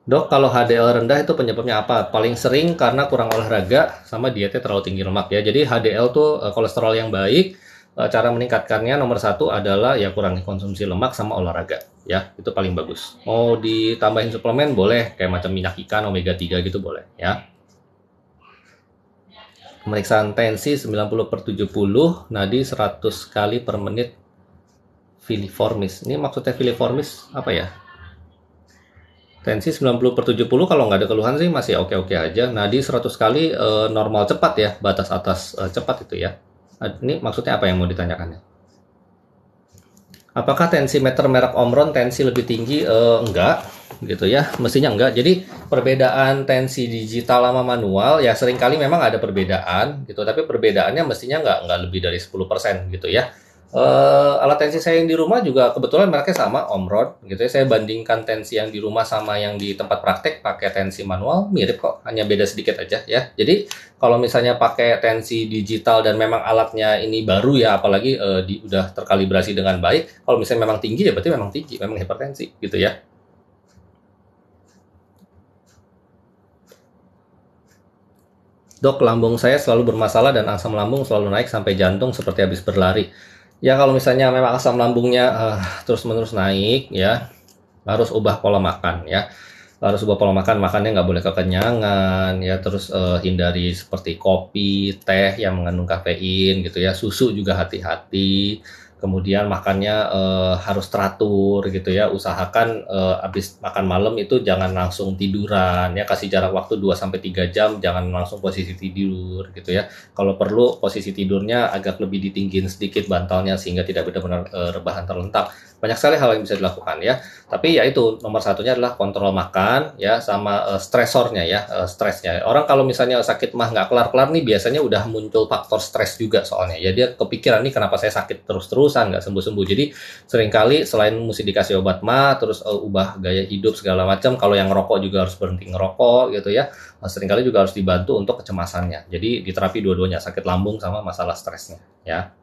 dok kalau HDL rendah itu penyebabnya apa paling sering karena kurang olahraga sama dietnya terlalu tinggi lemak ya jadi HDL tuh eh, kolesterol yang baik Eh, cara meningkatkannya nomor satu adalah ya kurangi konsumsi lemak sama olahraga ya itu paling bagus mau ditambahin suplemen boleh kayak macam minyak ikan omega 3 gitu boleh ya pemeriksaan tensi 90 per 70 nadi 100 kali per menit filiformis ini maksudnya filiformis apa ya tensi 90 per 70 kalau nggak ada keluhan sih masih oke-oke aja nadi 100 kali eh, normal cepat ya batas atas eh, cepat itu ya ini maksudnya apa yang mau ditanyakan? Ya? Apakah tensimeter merek Omron tensi lebih tinggi? E, enggak, gitu ya. Mestinya enggak. Jadi perbedaan tensi digital sama manual ya seringkali memang ada perbedaan gitu, tapi perbedaannya mestinya enggak enggak lebih dari 10% gitu ya. Uh, alat tensi saya yang di rumah juga kebetulan mereka sama Omrod gitu ya. Saya bandingkan tensi yang di rumah sama yang di tempat praktek pakai tensi manual mirip kok, hanya beda sedikit aja ya. Jadi kalau misalnya pakai tensi digital dan memang alatnya ini baru ya, apalagi uh, di, udah terkalibrasi dengan baik, kalau misalnya memang tinggi ya berarti memang tinggi, memang hipertensi gitu ya. Dok, lambung saya selalu bermasalah dan asam lambung selalu naik sampai jantung seperti habis berlari. Ya kalau misalnya memang asam lambungnya uh, terus-menerus naik ya, harus ubah pola makan ya. Harus ubah pola makan, makannya nggak boleh kekenyangan ya, terus uh, hindari seperti kopi, teh yang mengandung kafein gitu ya, susu juga hati-hati kemudian makannya uh, harus teratur gitu ya usahakan uh, eh, abis makan malam itu jangan langsung tiduran ya kasih jarak waktu 2 sampai 3 jam jangan langsung posisi tidur gitu ya kalau perlu posisi tidurnya agak lebih ditinggin sedikit bantalnya sehingga tidak benar-benar uh, rebahan terlentang banyak sekali hal yang bisa dilakukan ya. Tapi ya itu nomor satunya adalah kontrol makan ya sama uh, stresornya ya uh, stresnya. Orang kalau misalnya sakit mah nggak kelar-kelar nih biasanya udah muncul faktor stres juga soalnya. Ya dia kepikiran nih kenapa saya sakit terus-terusan nggak sembuh-sembuh. Jadi seringkali selain mesti dikasih obat mah terus uh, ubah gaya hidup segala macam. Kalau yang ngerokok juga harus berhenti ngerokok gitu ya. seringkali juga harus dibantu untuk kecemasannya. Jadi diterapi dua-duanya sakit lambung sama masalah stresnya ya.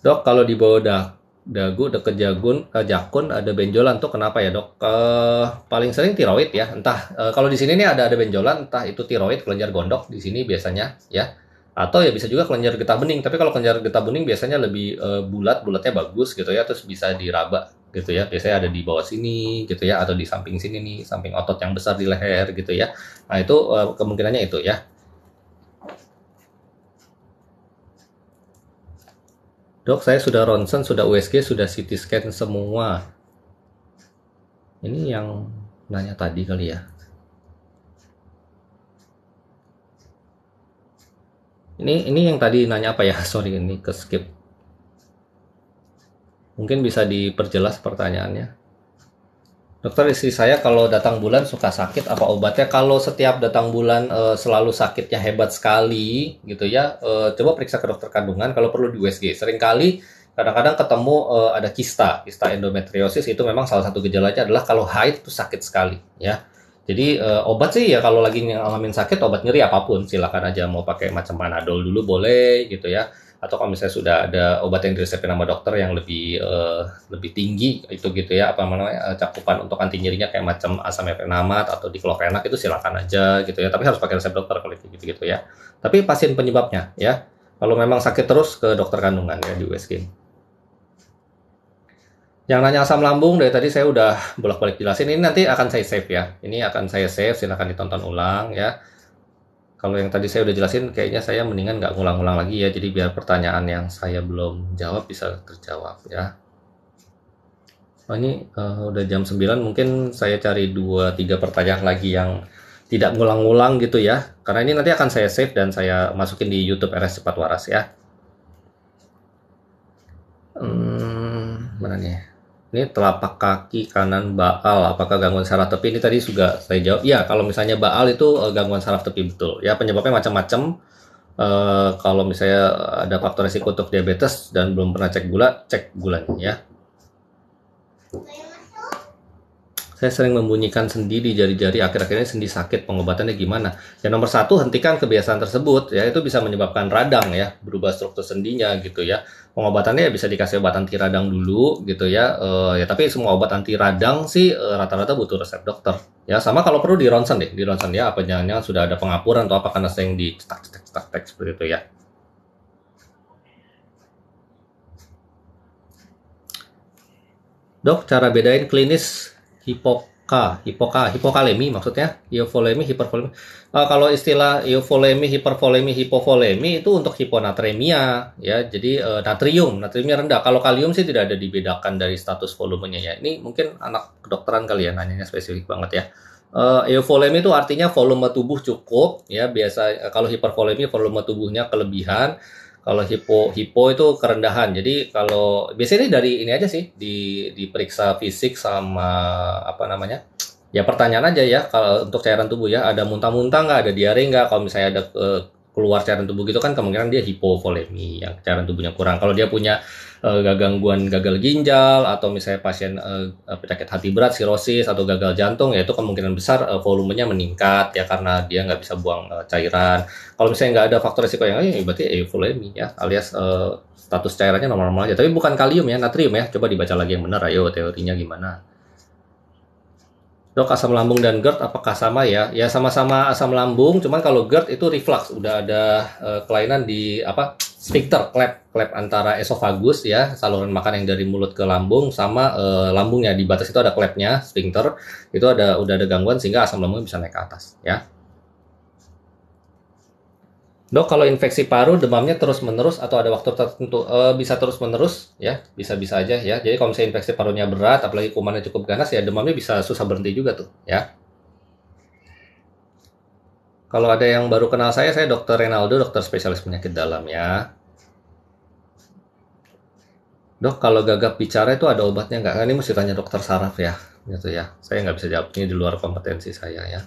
Dok, kalau di bawah da dagu deket jagun eh, jakun ada benjolan tuh kenapa ya dok? Eh, paling sering tiroid ya. Entah eh, kalau di sini nih ada ada benjolan, entah itu tiroid, kelenjar gondok di sini biasanya ya. Atau ya bisa juga kelenjar getah bening. Tapi kalau kelenjar getah bening biasanya lebih eh, bulat, bulatnya bagus gitu ya, terus bisa diraba gitu ya. Biasanya ada di bawah sini gitu ya, atau di samping sini nih, samping otot yang besar di leher gitu ya. Nah itu eh, kemungkinannya itu ya. Dok, saya sudah ronsen, sudah USG, sudah CT scan semua. Ini yang nanya tadi kali ya. Ini ini yang tadi nanya apa ya? [LAUGHS] Sorry, ini ke skip. Mungkin bisa diperjelas pertanyaannya. Dokter istri saya kalau datang bulan suka sakit apa obatnya? Kalau setiap datang bulan e, selalu sakitnya hebat sekali gitu ya, e, coba periksa ke dokter kandungan kalau perlu di USG. Seringkali kadang-kadang ketemu e, ada kista, kista endometriosis itu memang salah satu gejalanya adalah kalau haid itu sakit sekali ya. Jadi e, obat sih ya kalau lagi ngalamin sakit obat nyeri apapun silakan aja mau pakai macam panadol dulu boleh gitu ya atau kalau misalnya sudah ada obat yang diresepin nama dokter yang lebih uh, lebih tinggi itu gitu ya apa namanya eh, cakupan untuk anti nyerinya kayak macam asam efenamat atau enak itu silakan aja gitu ya tapi harus pakai resep dokter kalau gitu gitu ya tapi pasien penyebabnya ya kalau memang sakit terus ke dokter kandungan ya di USG yang nanya asam lambung dari tadi saya udah bolak-balik jelasin ini nanti akan saya save ya ini akan saya save silahkan ditonton ulang ya kalau yang tadi saya udah jelasin, kayaknya saya mendingan nggak ngulang-ngulang lagi ya. Jadi biar pertanyaan yang saya belum jawab bisa terjawab ya. Oh ini uh, udah jam 9, mungkin saya cari 2-3 pertanyaan lagi yang tidak ngulang-ngulang gitu ya. Karena ini nanti akan saya save dan saya masukin di YouTube RS Cepat Waras ya. Hmm, mana nih? ini telapak kaki kanan baal apakah gangguan saraf tepi ini tadi juga saya jawab ya kalau misalnya baal itu eh, gangguan saraf tepi betul ya penyebabnya macam-macam e, kalau misalnya ada faktor resiko untuk diabetes dan belum pernah cek gula cek gulanya ya saya sering membunyikan sendi di jari-jari, akhir-akhirnya sendi sakit, pengobatannya gimana? Ya nomor satu, hentikan kebiasaan tersebut, ya itu bisa menyebabkan radang ya, berubah struktur sendinya gitu ya. Pengobatannya ya bisa dikasih obat anti radang dulu gitu ya, e, ya tapi semua obat anti radang sih eh, rata-rata butuh resep dokter. Ya sama kalau perlu di ronsen deh, di ronsen ya apa jangan-jangan sudah ada pengapuran atau apa karena sering dicetak-cetak-cetak seperti itu ya. Dok, cara bedain klinis hipoka hipoka hipokalemi maksudnya euvolemi hipervolemi uh, kalau istilah euvolemi hipervolemi hipovolemi itu untuk hiponatremia ya jadi uh, natrium natriumnya rendah kalau kalium sih tidak ada dibedakan dari status volumenya ya ini mungkin anak kedokteran kalian ya nanyanya spesifik banget ya Uh, euvolemi itu artinya volume tubuh cukup ya biasa kalau hipervolemi volume tubuhnya kelebihan kalau hipo hipo itu kerendahan. Jadi kalau biasanya dari ini aja sih di diperiksa fisik sama apa namanya? Ya pertanyaan aja ya kalau untuk cairan tubuh ya ada muntah-muntah nggak ada diare nggak kalau misalnya ada uh, keluar cairan tubuh gitu kan kemungkinan dia hipovolemi yang cairan tubuhnya kurang. Kalau dia punya uh, gangguan gagal ginjal atau misalnya pasien uh, penyakit hati berat sirosis atau gagal jantung ya itu kemungkinan besar uh, volumenya meningkat ya karena dia nggak bisa buang uh, cairan kalau misalnya nggak ada faktor risiko yang lain ya berarti euvolemi ya alias uh, status cairannya normal-normal aja tapi bukan kalium ya natrium ya coba dibaca lagi yang benar ayo teorinya gimana Dok, asam lambung dan GERD apakah sama ya? Ya sama-sama asam lambung, cuman kalau GERD itu reflux, udah ada uh, kelainan di apa? sphincter klep klep antara esofagus ya saluran makan yang dari mulut ke lambung sama e, eh, lambungnya di batas itu ada klepnya sphincter itu ada udah ada gangguan sehingga asam lambung bisa naik ke atas ya Dok, kalau infeksi paru demamnya terus-menerus atau ada waktu tertentu e, bisa terus-menerus ya, bisa-bisa aja ya. Jadi kalau misalnya infeksi parunya berat apalagi kumannya cukup ganas ya demamnya bisa susah berhenti juga tuh ya. Kalau ada yang baru kenal saya, saya Dr. Renaldo, dokter spesialis penyakit dalam ya. Dok, kalau gagap bicara itu ada obatnya nggak? Ini mesti tanya dokter saraf ya, gitu ya. Saya nggak bisa jawab, ini di luar kompetensi saya ya.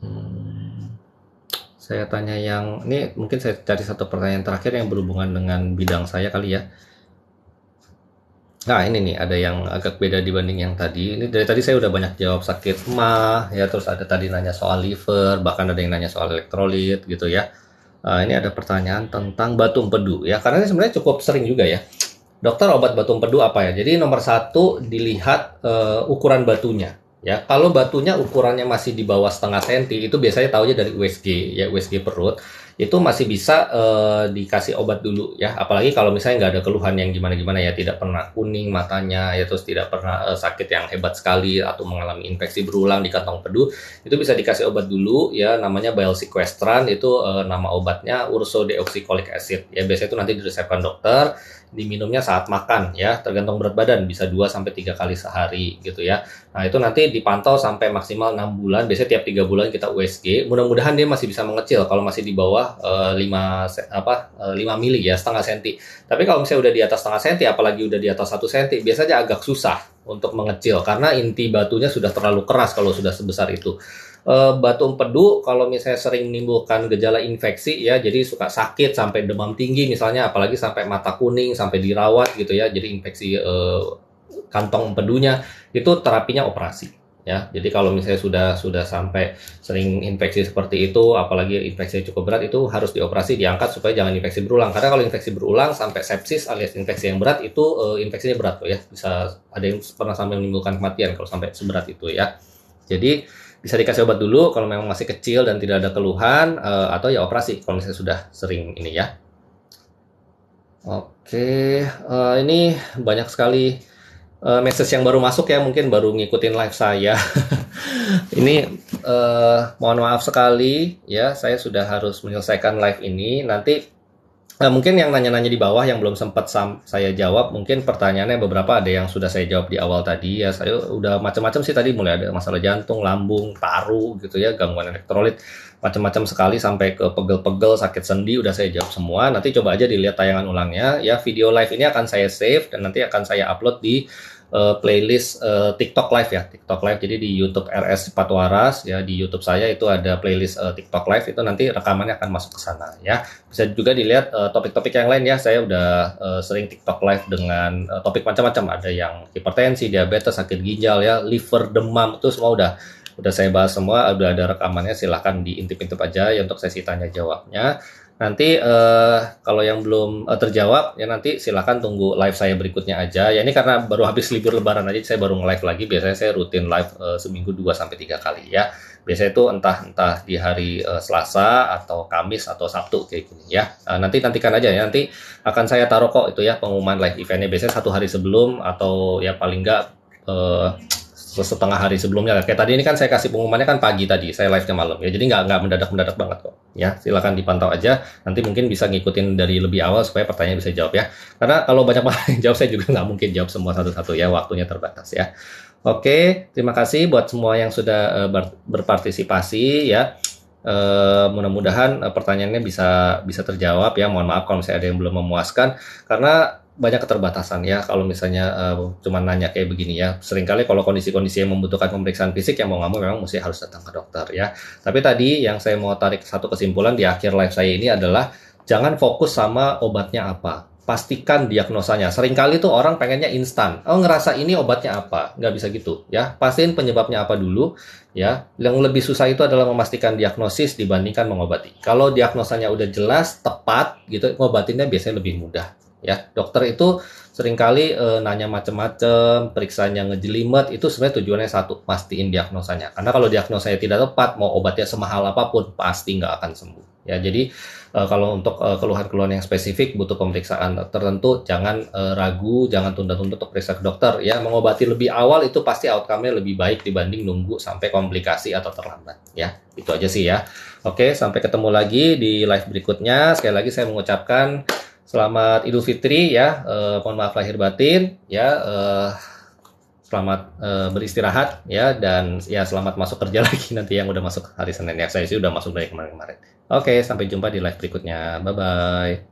Hmm. Saya tanya yang, ini mungkin saya cari satu pertanyaan terakhir yang berhubungan dengan bidang saya kali ya. Nah ini nih ada yang agak beda dibanding yang tadi. Ini dari tadi saya udah banyak jawab sakit mah, ya terus ada tadi nanya soal liver, bahkan ada yang nanya soal elektrolit gitu ya. Nah, ini ada pertanyaan tentang batu empedu ya, karena ini sebenarnya cukup sering juga ya. Dokter obat batu empedu apa ya? Jadi nomor satu dilihat uh, ukuran batunya ya. Kalau batunya ukurannya masih di bawah setengah senti itu biasanya tahunya dari USG ya USG perut itu masih bisa uh, dikasih obat dulu ya apalagi kalau misalnya nggak ada keluhan yang gimana-gimana ya tidak pernah kuning matanya ya terus tidak pernah uh, sakit yang hebat sekali atau mengalami infeksi berulang di kantong pedu itu bisa dikasih obat dulu ya namanya bile sequestran itu uh, nama obatnya ursodeoxycholic acid ya biasanya itu nanti diresepkan dokter diminumnya saat makan ya, tergantung berat badan bisa 2 sampai 3 kali sehari gitu ya. Nah, itu nanti dipantau sampai maksimal 6 bulan, biasanya tiap 3 bulan kita USG. Mudah-mudahan dia masih bisa mengecil kalau masih di bawah eh, lima 5 apa eh, lima 5 mili ya, setengah senti. Tapi kalau misalnya udah di atas setengah senti apalagi udah di atas 1 senti, biasanya agak susah untuk mengecil karena inti batunya sudah terlalu keras kalau sudah sebesar itu uh, eh, batu empedu kalau misalnya sering menimbulkan gejala infeksi ya jadi suka sakit sampai demam tinggi misalnya apalagi sampai mata kuning sampai dirawat gitu ya jadi infeksi uh, kantong empedunya itu terapinya operasi ya jadi kalau misalnya sudah sudah sampai sering infeksi seperti itu apalagi infeksi cukup berat itu harus dioperasi diangkat supaya jangan infeksi berulang karena kalau infeksi berulang sampai sepsis alias infeksi yang berat itu e, infeksinya berat tuh ya bisa ada yang pernah sampai menimbulkan kematian kalau sampai seberat itu ya jadi bisa dikasih obat dulu kalau memang masih kecil dan tidak ada keluhan uh, atau ya operasi kalau misalnya sudah sering ini ya. Oke, uh, ini banyak sekali uh, message yang baru masuk ya mungkin baru ngikutin live saya. [LAUGHS] ini uh, mohon maaf sekali ya saya sudah harus menyelesaikan live ini nanti Nah, mungkin yang nanya-nanya di bawah yang belum sempat saya jawab, mungkin pertanyaannya beberapa ada yang sudah saya jawab di awal tadi ya. Saya udah macam-macam sih tadi mulai ada masalah jantung, lambung, paru gitu ya, gangguan elektrolit, macam-macam sekali sampai ke pegel-pegel, sakit sendi udah saya jawab semua. Nanti coba aja dilihat tayangan ulangnya ya. Video live ini akan saya save dan nanti akan saya upload di uh, playlist uh, TikTok Live ya, TikTok Live. Jadi di YouTube RS Patwaras ya, di YouTube saya itu ada playlist uh, TikTok Live itu nanti rekamannya akan masuk ke sana ya. Bisa juga dilihat topik topik-topik yang lain ya. Saya udah uh, sering TikTok Live dengan uh, topik macam-macam. Ada yang hipertensi, diabetes, sakit ginjal ya, liver, demam itu semua udah udah saya bahas semua, udah ada rekamannya silahkan diintip-intip aja ya untuk sesi tanya jawabnya. Nanti eh, kalau yang belum eh, terjawab ya nanti silahkan tunggu live saya berikutnya aja. Ya ini karena baru habis libur lebaran aja saya baru nge-live lagi. Biasanya saya rutin live eh, seminggu 2 sampai tiga kali ya. Biasanya itu entah entah di hari eh, Selasa atau Kamis atau Sabtu kayak gini ya. Eh, nanti nantikan aja ya. Nanti akan saya taruh kok itu ya pengumuman live eventnya biasanya satu hari sebelum atau ya paling enggak eh, setengah hari sebelumnya kayak tadi ini kan saya kasih pengumumannya kan pagi tadi saya live nya malam ya jadi nggak mendadak mendadak banget kok ya silahkan dipantau aja nanti mungkin bisa ngikutin dari lebih awal supaya pertanyaan bisa jawab ya karena kalau banyak [LAUGHS] yang jawab saya juga nggak mungkin jawab semua satu-satu ya waktunya terbatas ya oke terima kasih buat semua yang sudah eh, berpartisipasi ya Uh, mudah-mudahan uh, pertanyaannya bisa bisa terjawab ya mohon maaf kalau misalnya ada yang belum memuaskan karena banyak keterbatasan ya kalau misalnya uh, cuma nanya kayak begini ya seringkali kalau kondisi-kondisi yang membutuhkan pemeriksaan fisik yang mau nggak mau memang mesti harus datang ke dokter ya tapi tadi yang saya mau tarik satu kesimpulan di akhir live saya ini adalah jangan fokus sama obatnya apa pastikan diagnosanya. Seringkali tuh orang pengennya instan. Oh ngerasa ini obatnya apa? Nggak bisa gitu ya. Pastiin penyebabnya apa dulu ya. Yang lebih susah itu adalah memastikan diagnosis dibandingkan mengobati. Kalau diagnosanya udah jelas, tepat gitu, mengobatinya biasanya lebih mudah ya dokter itu seringkali e, nanya macam-macam periksanya ngejelimet itu sebenarnya tujuannya satu pastiin diagnosanya karena kalau diagnosanya tidak tepat mau obatnya semahal apapun pasti nggak akan sembuh ya jadi e, kalau untuk eh, keluhan-keluhan yang spesifik butuh pemeriksaan tertentu jangan e, ragu jangan tunda-tunda untuk periksa ke dokter ya mengobati lebih awal itu pasti outcome-nya lebih baik dibanding nunggu sampai komplikasi atau terlambat ya itu aja sih ya oke sampai ketemu lagi di live berikutnya sekali lagi saya mengucapkan Selamat Idul Fitri ya, eh, mohon maaf lahir batin ya. Eh, selamat eh, beristirahat ya dan ya selamat masuk kerja [LAUGHS] lagi nanti yang udah masuk hari Senin ya. Saya sih udah masuk dari kemarin-kemarin. Oke, sampai jumpa di live berikutnya. Bye bye.